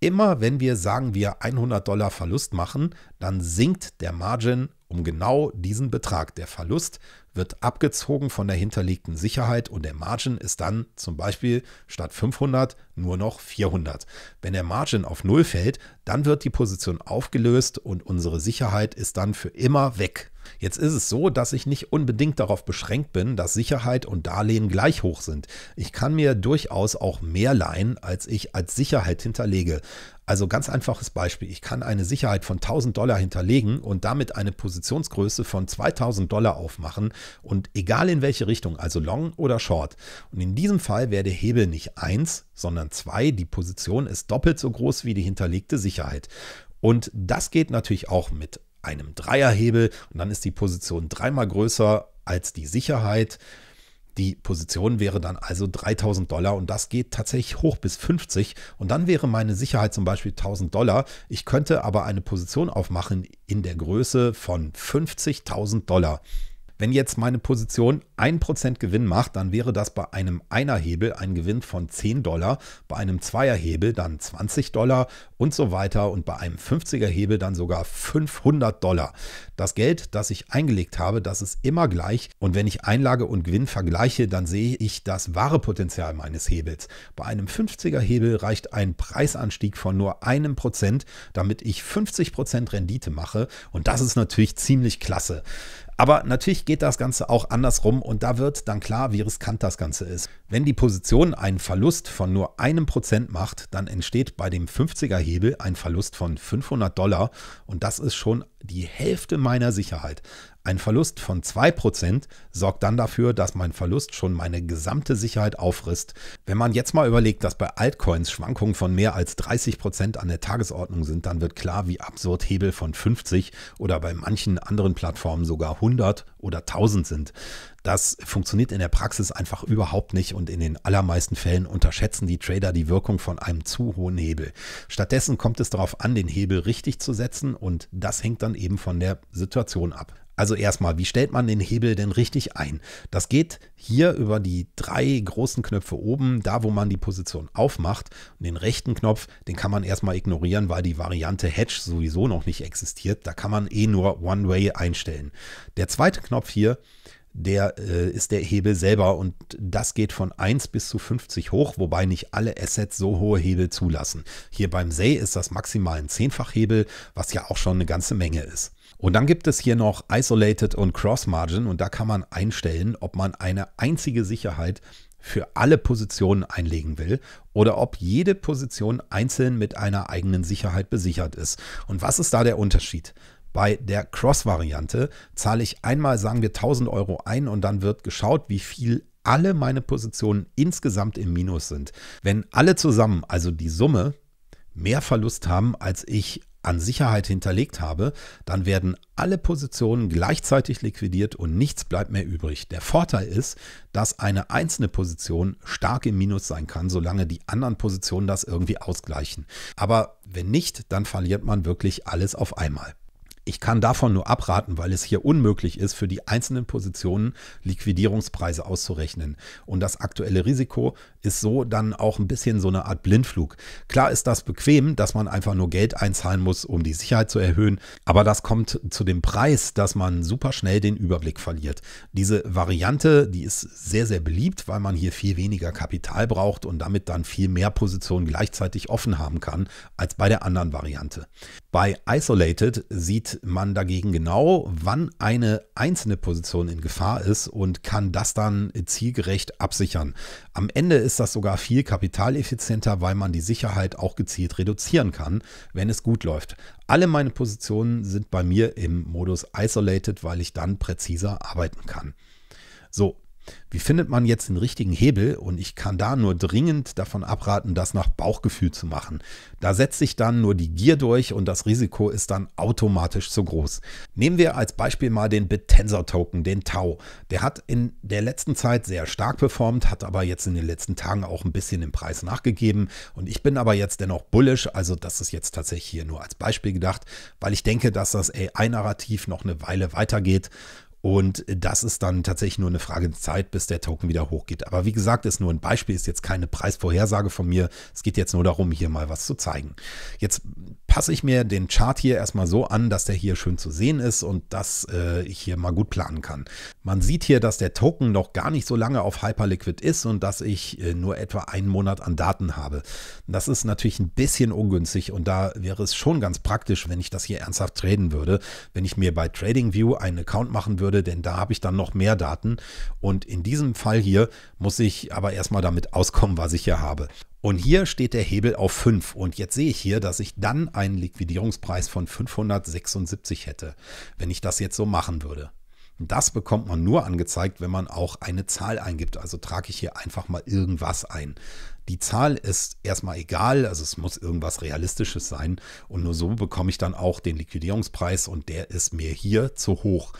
S1: immer wenn wir sagen, wir 100 Dollar Verlust machen, dann sinkt der Margin um genau diesen Betrag. Der Verlust wird abgezogen von der hinterlegten Sicherheit und der Margin ist dann zum Beispiel statt 500 nur noch 400. Wenn der Margin auf 0 fällt, dann wird die Position aufgelöst und unsere Sicherheit ist dann für immer weg. Jetzt ist es so, dass ich nicht unbedingt darauf beschränkt bin, dass Sicherheit und Darlehen gleich hoch sind. Ich kann mir durchaus auch mehr leihen, als ich als Sicherheit hinterlege. Also ganz einfaches Beispiel. Ich kann eine Sicherheit von 1000 Dollar hinterlegen und damit eine Positionsgröße von 2000 Dollar aufmachen und egal in welche Richtung, also Long oder Short. Und in diesem Fall wäre der Hebel nicht 1, sondern 2. Die Position ist doppelt so groß wie die hinterlegte Sicherheit. Und das geht natürlich auch mit einem Dreierhebel und dann ist die Position dreimal größer als die Sicherheit. Die Position wäre dann also 3000 Dollar und das geht tatsächlich hoch bis 50 und dann wäre meine Sicherheit zum Beispiel 1000 Dollar. Ich könnte aber eine Position aufmachen in der Größe von 50.000 Dollar. Wenn jetzt meine Position 1% Gewinn macht, dann wäre das bei einem Einerhebel ein Gewinn von 10 Dollar, bei einem Zweierhebel dann 20 Dollar und so weiter und bei einem 50er Hebel dann sogar 500 Dollar. Das Geld, das ich eingelegt habe, das ist immer gleich und wenn ich Einlage und Gewinn vergleiche, dann sehe ich das wahre Potenzial meines Hebels. Bei einem 50er Hebel reicht ein Preisanstieg von nur einem Prozent, damit ich 50% Rendite mache und das ist natürlich ziemlich klasse. Aber natürlich geht das Ganze auch andersrum und da wird dann klar, wie riskant das Ganze ist. Wenn die Position einen Verlust von nur einem Prozent macht, dann entsteht bei dem 50er Hebel ein Verlust von 500 Dollar und das ist schon die Hälfte meiner Sicherheit. Ein Verlust von 2% sorgt dann dafür, dass mein Verlust schon meine gesamte Sicherheit auffrisst. Wenn man jetzt mal überlegt, dass bei Altcoins Schwankungen von mehr als 30% an der Tagesordnung sind, dann wird klar, wie absurd Hebel von 50 oder bei manchen anderen Plattformen sogar 100 oder 1000 sind. Das funktioniert in der Praxis einfach überhaupt nicht und in den allermeisten Fällen unterschätzen die Trader die Wirkung von einem zu hohen Hebel. Stattdessen kommt es darauf an, den Hebel richtig zu setzen und das hängt dann eben von der Situation ab. Also erstmal, wie stellt man den Hebel denn richtig ein? Das geht hier über die drei großen Knöpfe oben, da wo man die Position aufmacht. Und den rechten Knopf, den kann man erstmal ignorieren, weil die Variante Hedge sowieso noch nicht existiert. Da kann man eh nur One-Way einstellen. Der zweite Knopf hier, der äh, ist der Hebel selber und das geht von 1 bis zu 50 hoch, wobei nicht alle Assets so hohe Hebel zulassen. Hier beim Say ist das maximal ein Zehnfachhebel, was ja auch schon eine ganze Menge ist. Und dann gibt es hier noch Isolated und Cross Margin und da kann man einstellen, ob man eine einzige Sicherheit für alle Positionen einlegen will oder ob jede Position einzeln mit einer eigenen Sicherheit besichert ist. Und was ist da der Unterschied? Bei der Cross-Variante zahle ich einmal, sagen wir, 1000 Euro ein und dann wird geschaut, wie viel alle meine Positionen insgesamt im Minus sind. Wenn alle zusammen, also die Summe, mehr Verlust haben, als ich an Sicherheit hinterlegt habe, dann werden alle Positionen gleichzeitig liquidiert und nichts bleibt mehr übrig. Der Vorteil ist, dass eine einzelne Position stark im Minus sein kann, solange die anderen Positionen das irgendwie ausgleichen. Aber wenn nicht, dann verliert man wirklich alles auf einmal. Ich kann davon nur abraten, weil es hier unmöglich ist, für die einzelnen Positionen Liquidierungspreise auszurechnen. Und das aktuelle Risiko ist so dann auch ein bisschen so eine Art Blindflug. Klar ist das bequem, dass man einfach nur Geld einzahlen muss, um die Sicherheit zu erhöhen, aber das kommt zu dem Preis, dass man super schnell den Überblick verliert. Diese Variante, die ist sehr, sehr beliebt, weil man hier viel weniger Kapital braucht und damit dann viel mehr Positionen gleichzeitig offen haben kann als bei der anderen Variante. Bei Isolated sieht man dagegen genau, wann eine einzelne Position in Gefahr ist und kann das dann zielgerecht absichern. Am Ende ist ist das sogar viel kapitaleffizienter, weil man die Sicherheit auch gezielt reduzieren kann, wenn es gut läuft. Alle meine Positionen sind bei mir im Modus Isolated, weil ich dann präziser arbeiten kann. So, wie findet man jetzt den richtigen Hebel? Und ich kann da nur dringend davon abraten, das nach Bauchgefühl zu machen. Da setzt sich dann nur die Gier durch und das Risiko ist dann automatisch zu groß. Nehmen wir als Beispiel mal den BitTensor-Token, den Tau. Der hat in der letzten Zeit sehr stark performt, hat aber jetzt in den letzten Tagen auch ein bisschen den Preis nachgegeben. Und ich bin aber jetzt dennoch bullish, also das ist jetzt tatsächlich hier nur als Beispiel gedacht, weil ich denke, dass das AI-Narrativ noch eine Weile weitergeht. Und das ist dann tatsächlich nur eine Frage der Zeit, bis der Token wieder hochgeht. Aber wie gesagt, ist nur ein Beispiel, ist jetzt keine Preisvorhersage von mir. Es geht jetzt nur darum, hier mal was zu zeigen. Jetzt passe ich mir den Chart hier erstmal so an, dass der hier schön zu sehen ist und dass äh, ich hier mal gut planen kann. Man sieht hier, dass der Token noch gar nicht so lange auf Hyperliquid ist und dass ich äh, nur etwa einen Monat an Daten habe. Das ist natürlich ein bisschen ungünstig und da wäre es schon ganz praktisch, wenn ich das hier ernsthaft traden würde, wenn ich mir bei TradingView einen Account machen würde, denn da habe ich dann noch mehr Daten und in diesem Fall hier muss ich aber erstmal damit auskommen, was ich hier habe. Und hier steht der Hebel auf 5. Und jetzt sehe ich hier, dass ich dann einen Liquidierungspreis von 576 hätte, wenn ich das jetzt so machen würde. Das bekommt man nur angezeigt, wenn man auch eine Zahl eingibt. Also trage ich hier einfach mal irgendwas ein. Die Zahl ist erstmal egal, also es muss irgendwas Realistisches sein. Und nur so bekomme ich dann auch den Liquidierungspreis und der ist mir hier zu hoch.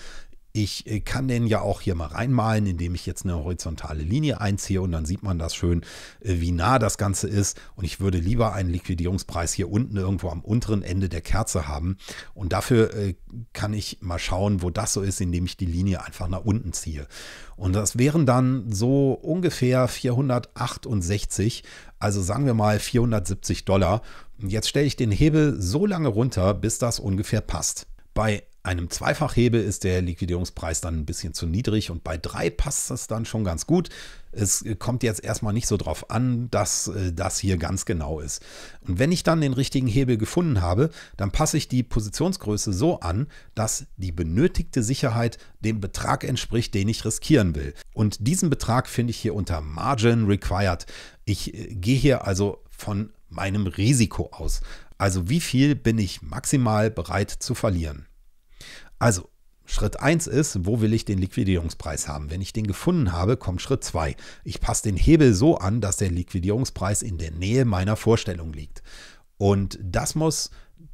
S1: Ich äh, kann den ja auch hier mal reinmalen, indem ich jetzt eine horizontale Linie einziehe und dann sieht man das schön, äh, wie nah das Ganze ist. Und ich würde lieber einen Liquidierungspreis hier unten irgendwo am unteren Ende der Kerze haben. Und dafür äh, kann ich mal schauen, wo das so ist, indem ich die Linie einfach nach unten ziehe. Und das wären dann so ungefähr 468, also sagen wir mal 470 Dollar. Jetzt stelle ich den Hebel so lange runter, bis das ungefähr passt. Bei einem Zweifachhebel ist der Liquidierungspreis dann ein bisschen zu niedrig und bei drei passt das dann schon ganz gut. Es kommt jetzt erstmal nicht so drauf an, dass äh, das hier ganz genau ist. Und wenn ich dann den richtigen Hebel gefunden habe, dann passe ich die Positionsgröße so an, dass die benötigte Sicherheit dem Betrag entspricht, den ich riskieren will. Und diesen Betrag finde ich hier unter Margin Required. Ich äh, gehe hier also von meinem Risiko aus. Also wie viel bin ich maximal bereit zu verlieren? Also, Schritt 1 ist, wo will ich den Liquidierungspreis haben? Wenn ich den gefunden habe, kommt Schritt 2. Ich passe den Hebel so an, dass der Liquidierungspreis in der Nähe meiner Vorstellung liegt. Und das muss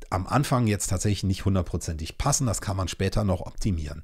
S1: am Anfang jetzt tatsächlich nicht hundertprozentig passen, das kann man später noch optimieren.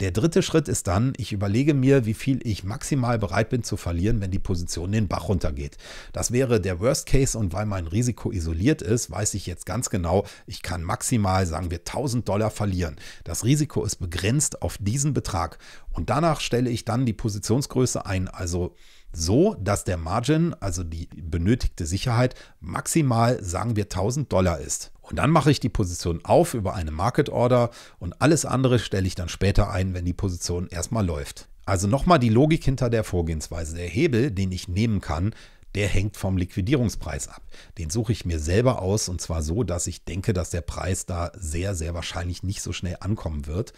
S1: Der dritte Schritt ist dann, ich überlege mir, wie viel ich maximal bereit bin zu verlieren, wenn die Position den Bach runtergeht. Das wäre der Worst Case und weil mein Risiko isoliert ist, weiß ich jetzt ganz genau, ich kann maximal, sagen wir, 1000 Dollar verlieren. Das Risiko ist begrenzt auf diesen Betrag und danach stelle ich dann die Positionsgröße ein, also so, dass der Margin, also die benötigte Sicherheit, maximal, sagen wir, 1000 Dollar ist. Und dann mache ich die Position auf über eine Market Order und alles andere stelle ich dann später ein, wenn die Position erstmal läuft. Also nochmal die Logik hinter der Vorgehensweise. Der Hebel, den ich nehmen kann, der hängt vom Liquidierungspreis ab. Den suche ich mir selber aus und zwar so, dass ich denke, dass der Preis da sehr, sehr wahrscheinlich nicht so schnell ankommen wird.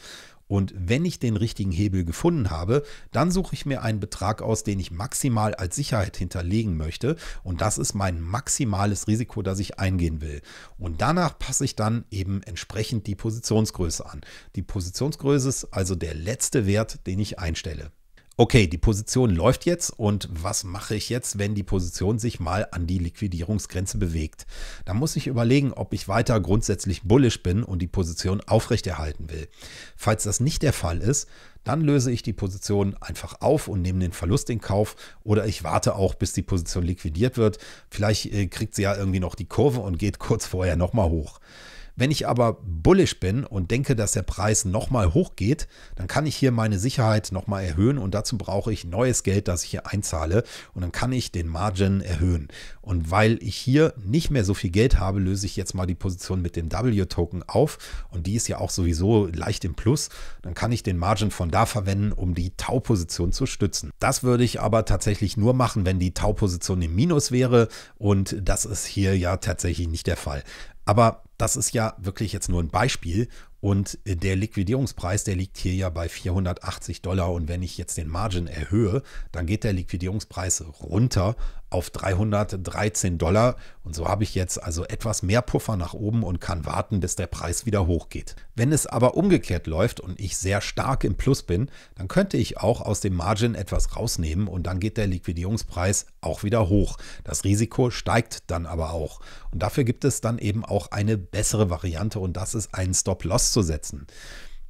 S1: Und wenn ich den richtigen Hebel gefunden habe, dann suche ich mir einen Betrag aus, den ich maximal als Sicherheit hinterlegen möchte. Und das ist mein maximales Risiko, das ich eingehen will. Und danach passe ich dann eben entsprechend die Positionsgröße an. Die Positionsgröße ist also der letzte Wert, den ich einstelle okay, die Position läuft jetzt und was mache ich jetzt, wenn die Position sich mal an die Liquidierungsgrenze bewegt? Da muss ich überlegen, ob ich weiter grundsätzlich bullish bin und die Position aufrechterhalten will. Falls das nicht der Fall ist, dann löse ich die Position einfach auf und nehme den Verlust in Kauf oder ich warte auch, bis die Position liquidiert wird. Vielleicht äh, kriegt sie ja irgendwie noch die Kurve und geht kurz vorher nochmal hoch. Wenn ich aber bullish bin und denke, dass der Preis nochmal hochgeht, dann kann ich hier meine Sicherheit nochmal erhöhen und dazu brauche ich neues Geld, das ich hier einzahle und dann kann ich den Margin erhöhen. Und weil ich hier nicht mehr so viel Geld habe, löse ich jetzt mal die Position mit dem W-Token auf und die ist ja auch sowieso leicht im Plus. Dann kann ich den Margin von da verwenden, um die Tau-Position zu stützen. Das würde ich aber tatsächlich nur machen, wenn die Tau-Position im Minus wäre und das ist hier ja tatsächlich nicht der Fall. Aber das ist ja wirklich jetzt nur ein Beispiel und äh, der Liquidierungspreis, der liegt hier ja bei 480 Dollar. Und wenn ich jetzt den Margin erhöhe, dann geht der Liquidierungspreis runter auf 313 Dollar. Und so habe ich jetzt also etwas mehr Puffer nach oben und kann warten, bis der Preis wieder hochgeht. Wenn es aber umgekehrt läuft und ich sehr stark im Plus bin, dann könnte ich auch aus dem Margin etwas rausnehmen und dann geht der Liquidierungspreis auch wieder hoch. Das Risiko steigt dann aber auch. Und dafür gibt es dann eben auch eine bessere Variante und das ist einen Stop-Loss zu setzen.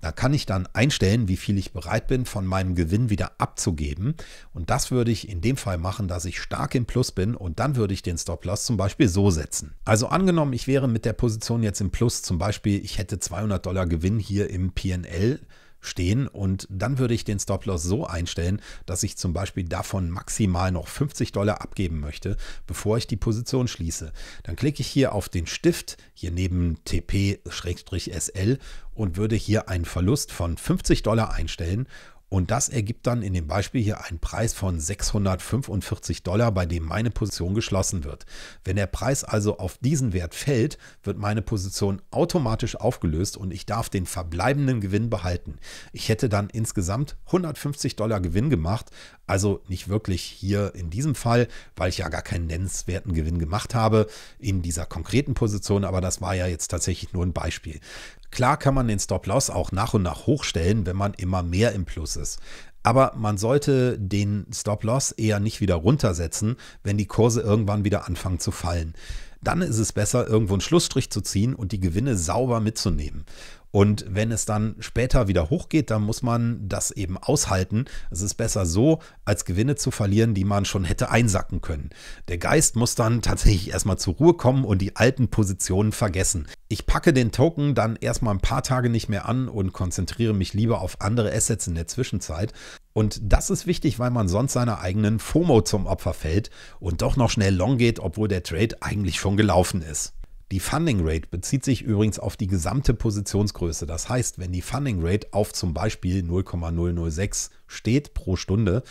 S1: Da kann ich dann einstellen, wie viel ich bereit bin, von meinem Gewinn wieder abzugeben. Und das würde ich in dem Fall machen, dass ich stark im Plus bin und dann würde ich den Stop-Loss zum Beispiel so setzen. Also angenommen, ich wäre mit der Position jetzt im Plus, zum Beispiel ich hätte 200 Dollar Gewinn hier im PL stehen und dann würde ich den Stop-Loss so einstellen, dass ich zum Beispiel davon maximal noch 50 Dollar abgeben möchte, bevor ich die Position schließe. Dann klicke ich hier auf den Stift, hier neben TP-SL und würde hier einen Verlust von 50 Dollar einstellen und das ergibt dann in dem Beispiel hier einen Preis von 645 Dollar, bei dem meine Position geschlossen wird. Wenn der Preis also auf diesen Wert fällt, wird meine Position automatisch aufgelöst und ich darf den verbleibenden Gewinn behalten. Ich hätte dann insgesamt 150 Dollar Gewinn gemacht, also nicht wirklich hier in diesem Fall, weil ich ja gar keinen nennenswerten Gewinn gemacht habe in dieser konkreten Position, aber das war ja jetzt tatsächlich nur ein Beispiel. Klar kann man den Stop-Loss auch nach und nach hochstellen, wenn man immer mehr im Plus ist. Aber man sollte den Stop-Loss eher nicht wieder runtersetzen, wenn die Kurse irgendwann wieder anfangen zu fallen dann ist es besser, irgendwo einen Schlussstrich zu ziehen und die Gewinne sauber mitzunehmen. Und wenn es dann später wieder hochgeht, dann muss man das eben aushalten. Es ist besser so, als Gewinne zu verlieren, die man schon hätte einsacken können. Der Geist muss dann tatsächlich erstmal zur Ruhe kommen und die alten Positionen vergessen. Ich packe den Token dann erstmal ein paar Tage nicht mehr an und konzentriere mich lieber auf andere Assets in der Zwischenzeit. Und das ist wichtig, weil man sonst seiner eigenen FOMO zum Opfer fällt und doch noch schnell long geht, obwohl der Trade eigentlich schon gelaufen ist. Die Funding Rate bezieht sich übrigens auf die gesamte Positionsgröße. Das heißt, wenn die Funding Rate auf zum Beispiel 0,006 steht pro Stunde,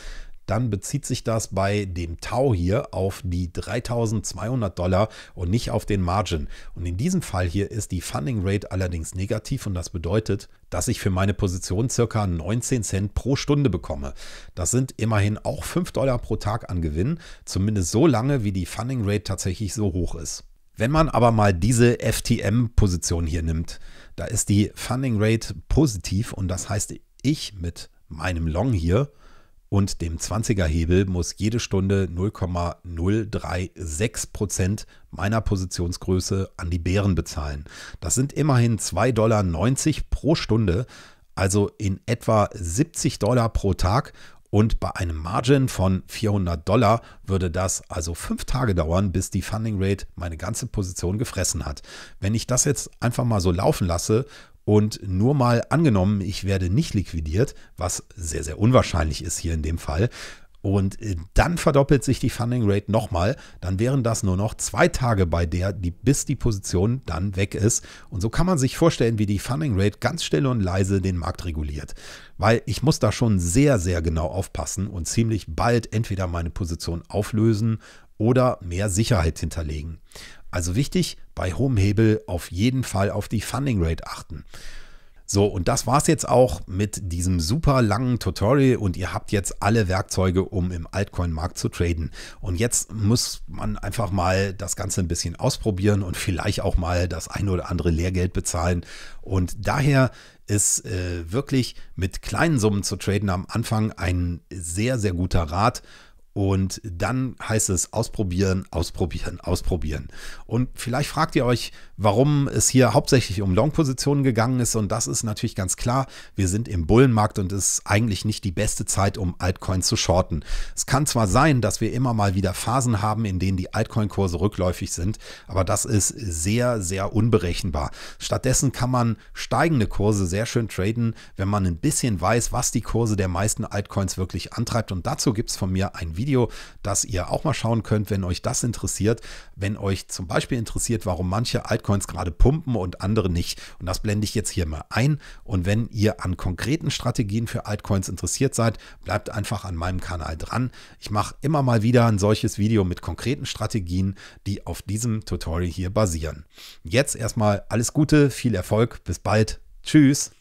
S1: dann bezieht sich das bei dem Tau hier auf die 3200 Dollar und nicht auf den Margin. Und in diesem Fall hier ist die Funding Rate allerdings negativ und das bedeutet, dass ich für meine Position circa 19 Cent pro Stunde bekomme. Das sind immerhin auch 5 Dollar pro Tag an Gewinn, zumindest so lange, wie die Funding Rate tatsächlich so hoch ist. Wenn man aber mal diese FTM-Position hier nimmt, da ist die Funding Rate positiv und das heißt, ich mit meinem Long hier und dem 20er Hebel muss jede Stunde 0,036 Prozent meiner Positionsgröße an die Bären bezahlen. Das sind immerhin 2,90 Dollar pro Stunde, also in etwa 70 Dollar pro Tag und bei einem Margin von 400 Dollar würde das also fünf Tage dauern, bis die Funding Rate meine ganze Position gefressen hat. Wenn ich das jetzt einfach mal so laufen lasse und nur mal angenommen, ich werde nicht liquidiert, was sehr, sehr unwahrscheinlich ist hier in dem Fall, und äh, dann verdoppelt sich die Funding Rate nochmal. Dann wären das nur noch zwei Tage bei der, die, bis die Position dann weg ist. Und so kann man sich vorstellen, wie die Funding Rate ganz still und leise den Markt reguliert. Weil ich muss da schon sehr, sehr genau aufpassen und ziemlich bald entweder meine Position auflösen oder mehr Sicherheit hinterlegen. Also wichtig, bei hohem Hebel auf jeden Fall auf die Funding Rate achten. So, und das war es jetzt auch mit diesem super langen Tutorial und ihr habt jetzt alle Werkzeuge, um im Altcoin-Markt zu traden. Und jetzt muss man einfach mal das Ganze ein bisschen ausprobieren und vielleicht auch mal das ein oder andere Lehrgeld bezahlen. Und daher ist äh, wirklich mit kleinen Summen zu traden am Anfang ein sehr, sehr guter Rat. Und dann heißt es ausprobieren, ausprobieren, ausprobieren. Und vielleicht fragt ihr euch, warum es hier hauptsächlich um Long-Positionen gegangen ist. Und das ist natürlich ganz klar. Wir sind im Bullenmarkt und es ist eigentlich nicht die beste Zeit, um Altcoins zu shorten. Es kann zwar sein, dass wir immer mal wieder Phasen haben, in denen die Altcoin-Kurse rückläufig sind, aber das ist sehr, sehr unberechenbar. Stattdessen kann man steigende Kurse sehr schön traden, wenn man ein bisschen weiß, was die Kurse der meisten Altcoins wirklich antreibt. Und dazu gibt es von mir ein Video Video, das ihr auch mal schauen könnt, wenn euch das interessiert. Wenn euch zum Beispiel interessiert, warum manche Altcoins gerade pumpen und andere nicht. Und das blende ich jetzt hier mal ein. Und wenn ihr an konkreten Strategien für Altcoins interessiert seid, bleibt einfach an meinem Kanal dran. Ich mache immer mal wieder ein solches Video mit konkreten Strategien, die auf diesem Tutorial hier basieren. Jetzt erstmal alles Gute, viel Erfolg, bis bald. Tschüss.